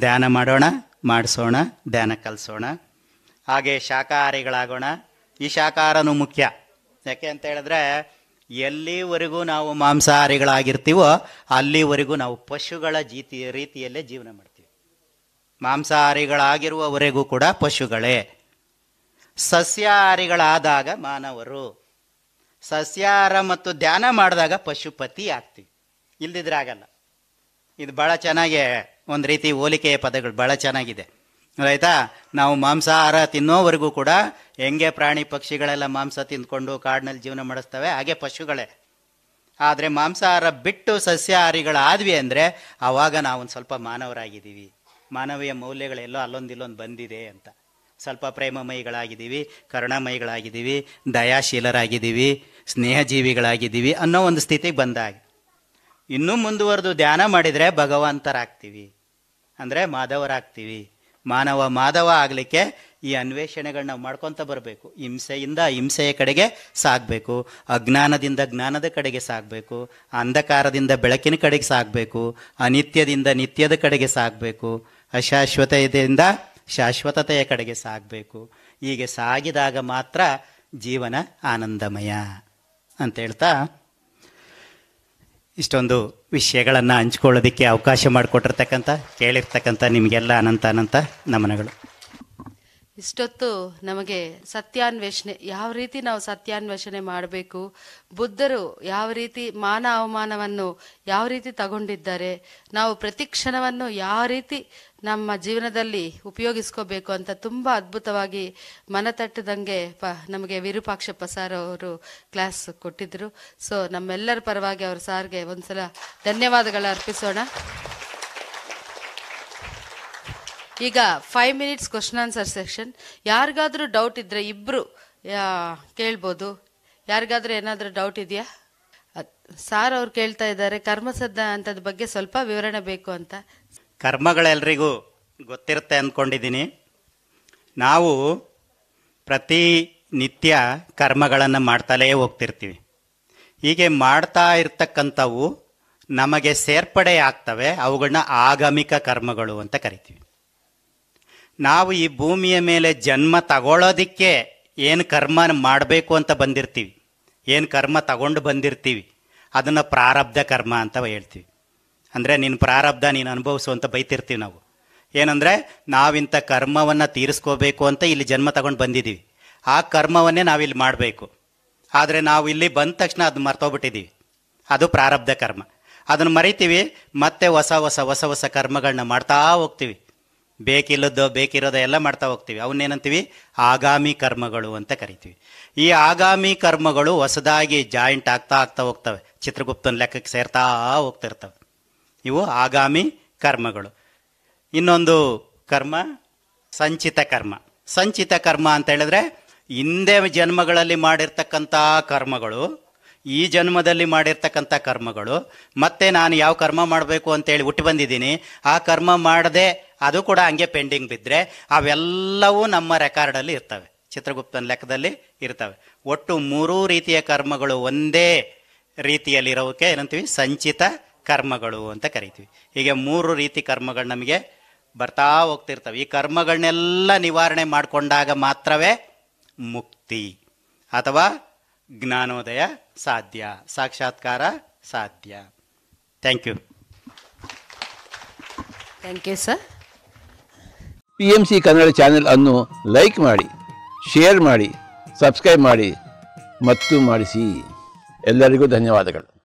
ಧ್ಯಾನ ಮಾಡೋಣ ಮಾಡಿಸೋಣ ಧ್ಯಾನ ಕಲಿಸೋಣ ಹಾಗೆ ಶಾಖಾಹಾರಿಗಳಾಗೋಣ ಈ ಶಾಖಾಹಾರನೂ ಮುಖ್ಯ ಯಾಕೆ ಅಂತ ಹೇಳಿದ್ರೆ ಎಲ್ಲಿವರೆಗೂ ನಾವು ಮಾಂಸಾಹಾರಿಗಳಾಗಿರ್ತೀವೋ ಅಲ್ಲಿವರೆಗೂ ನಾವು ಪಶುಗಳ ಜೀತಿ ರೀತಿಯಲ್ಲೇ ಜೀವನ ಮಾಡ್ತೀವಿ ಮಾಂಸಾಹಾರಿಗಳಾಗಿರುವವರೆಗೂ ಕೂಡ ಪಶುಗಳೇ ಸಸ್ಯಾಹಾರಿಗಳಾದಾಗ ಮಾನವರು ಸಸ್ಯಾಹಾರ ಮತ್ತು ಧ್ಯಾನ ಮಾಡಿದಾಗ ಪಶುಪತಿ ಆಗ್ತೀವಿ ಇಲ್ದಿದ್ರೆ ಆಗಲ್ಲ ಇದು ಭಾಳ ಚೆನ್ನಾಗಿ ಒಂದು ರೀತಿ ಹೋಲಿಕೆಯ ಪದಗಳು ಭಾಳ ಚೆನ್ನಾಗಿದೆ ಆಯಿತಾ ನಾವು ಮಾಂಸಾಹಾರ ತಿನ್ನೋವರೆಗೂ ಕೂಡ ಹೆಂಗೆ ಪ್ರಾಣಿ ಪಕ್ಷಿಗಳೆಲ್ಲ ಮಾಂಸ ತಿಂದ್ಕೊಂಡು ಕಾಡಿನಲ್ಲಿ ಜೀವನ ಮಾಡಿಸ್ತವೆ ಹಾಗೆ ಪಶುಗಳೇ ಆದರೆ ಮಾಂಸಾಹಾರ ಬಿಟ್ಟು ಸಸ್ಯಾಹಾರಿಗಳಾದ್ವಿ ಅಂದರೆ ಆವಾಗ ನಾವು ಒಂದು ಸ್ವಲ್ಪ ಮಾನವರಾಗಿದ್ದೀವಿ ಮಾನವೀಯ ಮೌಲ್ಯಗಳೆಲ್ಲೋ ಅಲ್ಲೊಂದು ಇಲ್ಲೊಂದು ಬಂದಿದೆ ಅಂತ ಸ್ವಲ್ಪ ಪ್ರೇಮಮಯಿಗಳಾಗಿದ್ದೀವಿ ಕರುಣಾಮಯಿಗಳಾಗಿದ್ದೀವಿ ದಯಾಶೀಲರಾಗಿದ್ದೀವಿ ಸ್ನೇಹಜೀವಿಗಳಾಗಿದ್ದೀವಿ ಅನ್ನೋ ಒಂದು ಸ್ಥಿತಿಗೆ ಬಂದಾಗ ಇನ್ನೂ ಮುಂದುವರೆದು ಧ್ಯಾನ ಮಾಡಿದರೆ ಭಗವಂತರಾಗ್ತೀವಿ ಅಂದರೆ ಮಾಧವರಾಗ್ತೀವಿ ಮಾನವ ಮಾಧವ ಆಗಲಿಕ್ಕೆ ಈ ಅನ್ವೇಷಣೆಗಳನ್ನ ನಾವು ಮಾಡ್ಕೊತ ಬರಬೇಕು ಹಿಂಸೆಯಿಂದ ಹಿಂಸೆಯ ಕಡೆಗೆ ಸಾಗಬೇಕು ಅಜ್ಞಾನದಿಂದ ಜ್ಞಾನದ ಕಡೆಗೆ ಸಾಗಬೇಕು ಅಂಧಕಾರದಿಂದ ಬೆಳಕಿನ ಕಡೆಗೆ ಸಾಗಬೇಕು ಅನಿತ್ಯದಿಂದ ನಿತ್ಯದ ಕಡೆಗೆ ಸಾಗಬೇಕು ಅಶಾಶ್ವತೆಯಿಂದ ಶಾಶ್ವತತೆಯ ಕಡೆಗೆ ಸಾಗಬೇಕು ಹೀಗೆ ಸಾಗಿದಾಗ ಮಾತ್ರ ಜೀವನ ಆನಂದಮಯ ಅಂತ ಹೇಳ್ತಾ ಇಷ್ಟೊಂದು ವಿಷಯಗಳನ್ನು ಹಂಚ್ಕೊಳ್ಳೋದಕ್ಕೆ ಅವಕಾಶ ಮಾಡಿಕೊಟ್ಟಿರ್ತಕ್ಕಂಥ ಕೇಳಿರ್ತಕ್ಕಂಥ ನಿಮಗೆಲ್ಲ ಅನಂತ ಅನಂತ ನಮನಗಳು ಇಷ್ಟೊತ್ತು ನಮಗೆ ಸತ್ಯಾನ್ವೇಷಣೆ ಯಾವ ರೀತಿ ನಾವು ಸತ್ಯಾನ್ವೇಷಣೆ ಮಾಡಬೇಕು ಬುದ್ಧರು ಯಾವ ರೀತಿ ಮಾನ ಅವಮಾನವನ್ನು ಯಾವ ರೀತಿ ತಗೊಂಡಿದ್ದಾರೆ ನಾವು ಪ್ರತಿ ಕ್ಷಣವನ್ನು ಯಾವ ರೀತಿ ನಮ್ಮ ಜೀವನದಲ್ಲಿ ಉಪಯೋಗಿಸ್ಕೋಬೇಕು ಅಂತ ತುಂಬ ಅದ್ಭುತವಾಗಿ ಮನತಟ್ಟದಂಗೆ ಪ ನಮಗೆ ವಿರೂಪಾಕ್ಷಪ್ಪ ಸಾರ್ ಅವರು ಕ್ಲಾಸ್ ಕೊಟ್ಟಿದ್ದರು ಸೊ ನಮ್ಮೆಲ್ಲರ ಪರವಾಗಿ ಅವರು ಸಾರ್ಗೆ ಒಂದ್ಸಲ ಧನ್ಯವಾದಗಳು ಅರ್ಪಿಸೋಣ ಈಗ five minutes question answer section ಯಾರಿಗಾದರೂ ಡೌಟ್ ಇದ್ದರೆ ಇಬ್ಬರು ಕೇಳ್ಬೋದು ಯಾರಿಗಾದರೂ ಏನಾದರೂ ಡೌಟ್ ಇದೆಯಾ ಸಾರ್ ಅವ್ರು ಕೇಳ್ತಾ ಇದ್ದಾರೆ ಕರ್ಮಸದ್ದ ಅಂತದ ಬಗ್ಗೆ ಸ್ವಲ್ಪ ವಿವರಣೆ ಬೇಕು ಅಂತ ಕರ್ಮಗಳೆಲ್ಲರಿಗೂ ಗೊತ್ತಿರುತ್ತೆ ಅಂದ್ಕೊಂಡಿದ್ದೀನಿ ನಾವು ಪ್ರತಿ ನಿತ್ಯ ಕರ್ಮಗಳನ್ನು ಮಾಡ್ತಲೇ ಹೋಗ್ತಿರ್ತೀವಿ ಹೀಗೆ ಮಾಡ್ತಾ ಇರ್ತಕ್ಕಂಥವು ನಮಗೆ ಸೇರ್ಪಡೆ ಆಗ್ತವೆ ಅವುಗಳನ್ನ ಆಗಮಿಕ ಕರ್ಮಗಳು ಅಂತ ಕರಿತೀವಿ ನಾವು ಈ ಭೂಮಿಯ ಮೇಲೆ ಜನ್ಮ ತಗೊಳ್ಳೋದಕ್ಕೆ ಏನು ಕರ್ಮ ಮಾಡಬೇಕು ಅಂತ ಬಂದಿರ್ತೀವಿ ಏನು ಕರ್ಮ ತಗೊಂಡು ಬಂದಿರ್ತೀವಿ ಅದನ್ನು ಪ್ರಾರಬ್ಧ ಕರ್ಮ ಅಂತ ಹೇಳ್ತೀವಿ ಅಂದರೆ ನಿನ್ನ ಪ್ರಾರಬ್ಧ ನೀನು ಅನುಭವಿಸುವಂತ ಅಂತ ಬೈತಿರ್ತೀವಿ ನಾವು ಏನಂದರೆ ನಾವಿಂಥ ಕರ್ಮವನ್ನು ತೀರಿಸ್ಕೋಬೇಕು ಅಂತ ಇಲ್ಲಿ ಜನ್ಮ ತಗೊಂಡು ಬಂದಿದ್ದೀವಿ ಆ ಕರ್ಮವನ್ನೇ ನಾವಿಲ್ಲಿ ಮಾಡಬೇಕು ಆದರೆ ನಾವು ಇಲ್ಲಿ ಬಂದ ತಕ್ಷಣ ಅದು ಮರ್ತೋಗ್ಬಿಟ್ಟಿದ್ದೀವಿ ಅದು ಪ್ರಾರಬ್ಧ ಕರ್ಮ ಅದನ್ನು ಮರಿತೀವಿ ಮತ್ತೆ ಹೊಸ ಹೊಸ ಹೊಸ ಹೊಸ ಕರ್ಮಗಳನ್ನ ಮಾಡ್ತಾ ಹೋಗ್ತೀವಿ ಬೇಕಿಲ್ಲದ್ದು ಬೇಕಿರೋದೋ ಎಲ್ಲ ಮಾಡ್ತಾ ಹೋಗ್ತೀವಿ ಅವನ್ನೇನಂತೀವಿ ಆಗಾಮಿ ಕರ್ಮಗಳು ಅಂತ ಕರಿತೀವಿ ಈ ಆಗಾಮಿ ಕರ್ಮಗಳು ಹೊಸದಾಗಿ ಜಾಯಿಂಟ್ ಆಗ್ತಾ ಆಗ್ತಾ ಹೋಗ್ತವೆ ಚಿತ್ರಗುಪ್ತನ ಲೆಕ್ಕಕ್ಕೆ ಸೇರ್ತಾ ಹೋಗ್ತಿರ್ತವೆ ಇವು ಆಗಾಮಿ ಕರ್ಮಗಳು ಇನ್ನೊಂದು ಕರ್ಮ ಸಂಚಿತ ಕರ್ಮ ಸಂಚಿತ ಕರ್ಮ ಅಂತ ಹೇಳಿದ್ರೆ ಹಿಂದೆ ಜನ್ಮಗಳಲ್ಲಿ ಮಾಡಿರ್ತಕ್ಕಂಥ ಕರ್ಮಗಳು ಈ ಜನ್ಮದಲ್ಲಿ ಮಾಡಿರ್ತಕ್ಕಂಥ ಕರ್ಮಗಳು ಮತ್ತೆ ನಾನು ಯಾವ ಕರ್ಮ ಮಾಡಬೇಕು ಅಂತೇಳಿ ಹುಟ್ಟಿ ಬಂದಿದ್ದೀನಿ ಆ ಕರ್ಮ ಮಾಡದೆ ಅದು ಕೂಡ ಹಂಗೆ ಪೆಂಡಿಂಗ್ ಬಿದ್ದರೆ ಅವೆಲ್ಲವೂ ನಮ್ಮ ರೆಕಾರ್ಡಲ್ಲಿ ಇರ್ತವೆ ಚಿತ್ರಗುಪ್ತನ ಲೆಕ್ಕದಲ್ಲಿ ಇರ್ತವೆ ಒಟ್ಟು ಮೂರೂ ರೀತಿಯ ಕರ್ಮಗಳು ಒಂದೇ ರೀತಿಯಲ್ಲಿರೋಕ್ಕೆ ಏನಂತೀವಿ ಸಂಚಿತ ಕರ್ಮಗಳು ಅಂತ ಕರಿತೀವಿ ಹೀಗೆ ಮೂರು ರೀತಿ ಕರ್ಮಗಳು ನಮಗೆ ಬರ್ತಾ ಹೋಗ್ತಿರ್ತವೆ ಈ ಕರ್ಮಗಳನ್ನೆಲ್ಲ ನಿವಾರಣೆ ಮಾಡಿಕೊಂಡಾಗ ಮಾತ್ರವೇ ಮುಕ್ತಿ ಅಥವಾ ಜ್ಞಾನೋದಯ ಸಾಧ್ಯ ಸಾಕ್ಷಾತ್ಕಾರ ಸಾಧ್ಯ thank you thank you sir P M C Kannada channel ಅನ್ನು ಲೈಕ್ ಮಾಡಿ ಶೇರ್ ಮಾಡಿ ಸಬ್ಸ್ಕ್ರೈಬ್ ಮಾಡಿ ಮತ್ತು ಮಾಡಿಸಿ ಎಲ್ಲರಿಗೂ ಧನ್ಯವಾದಗಳು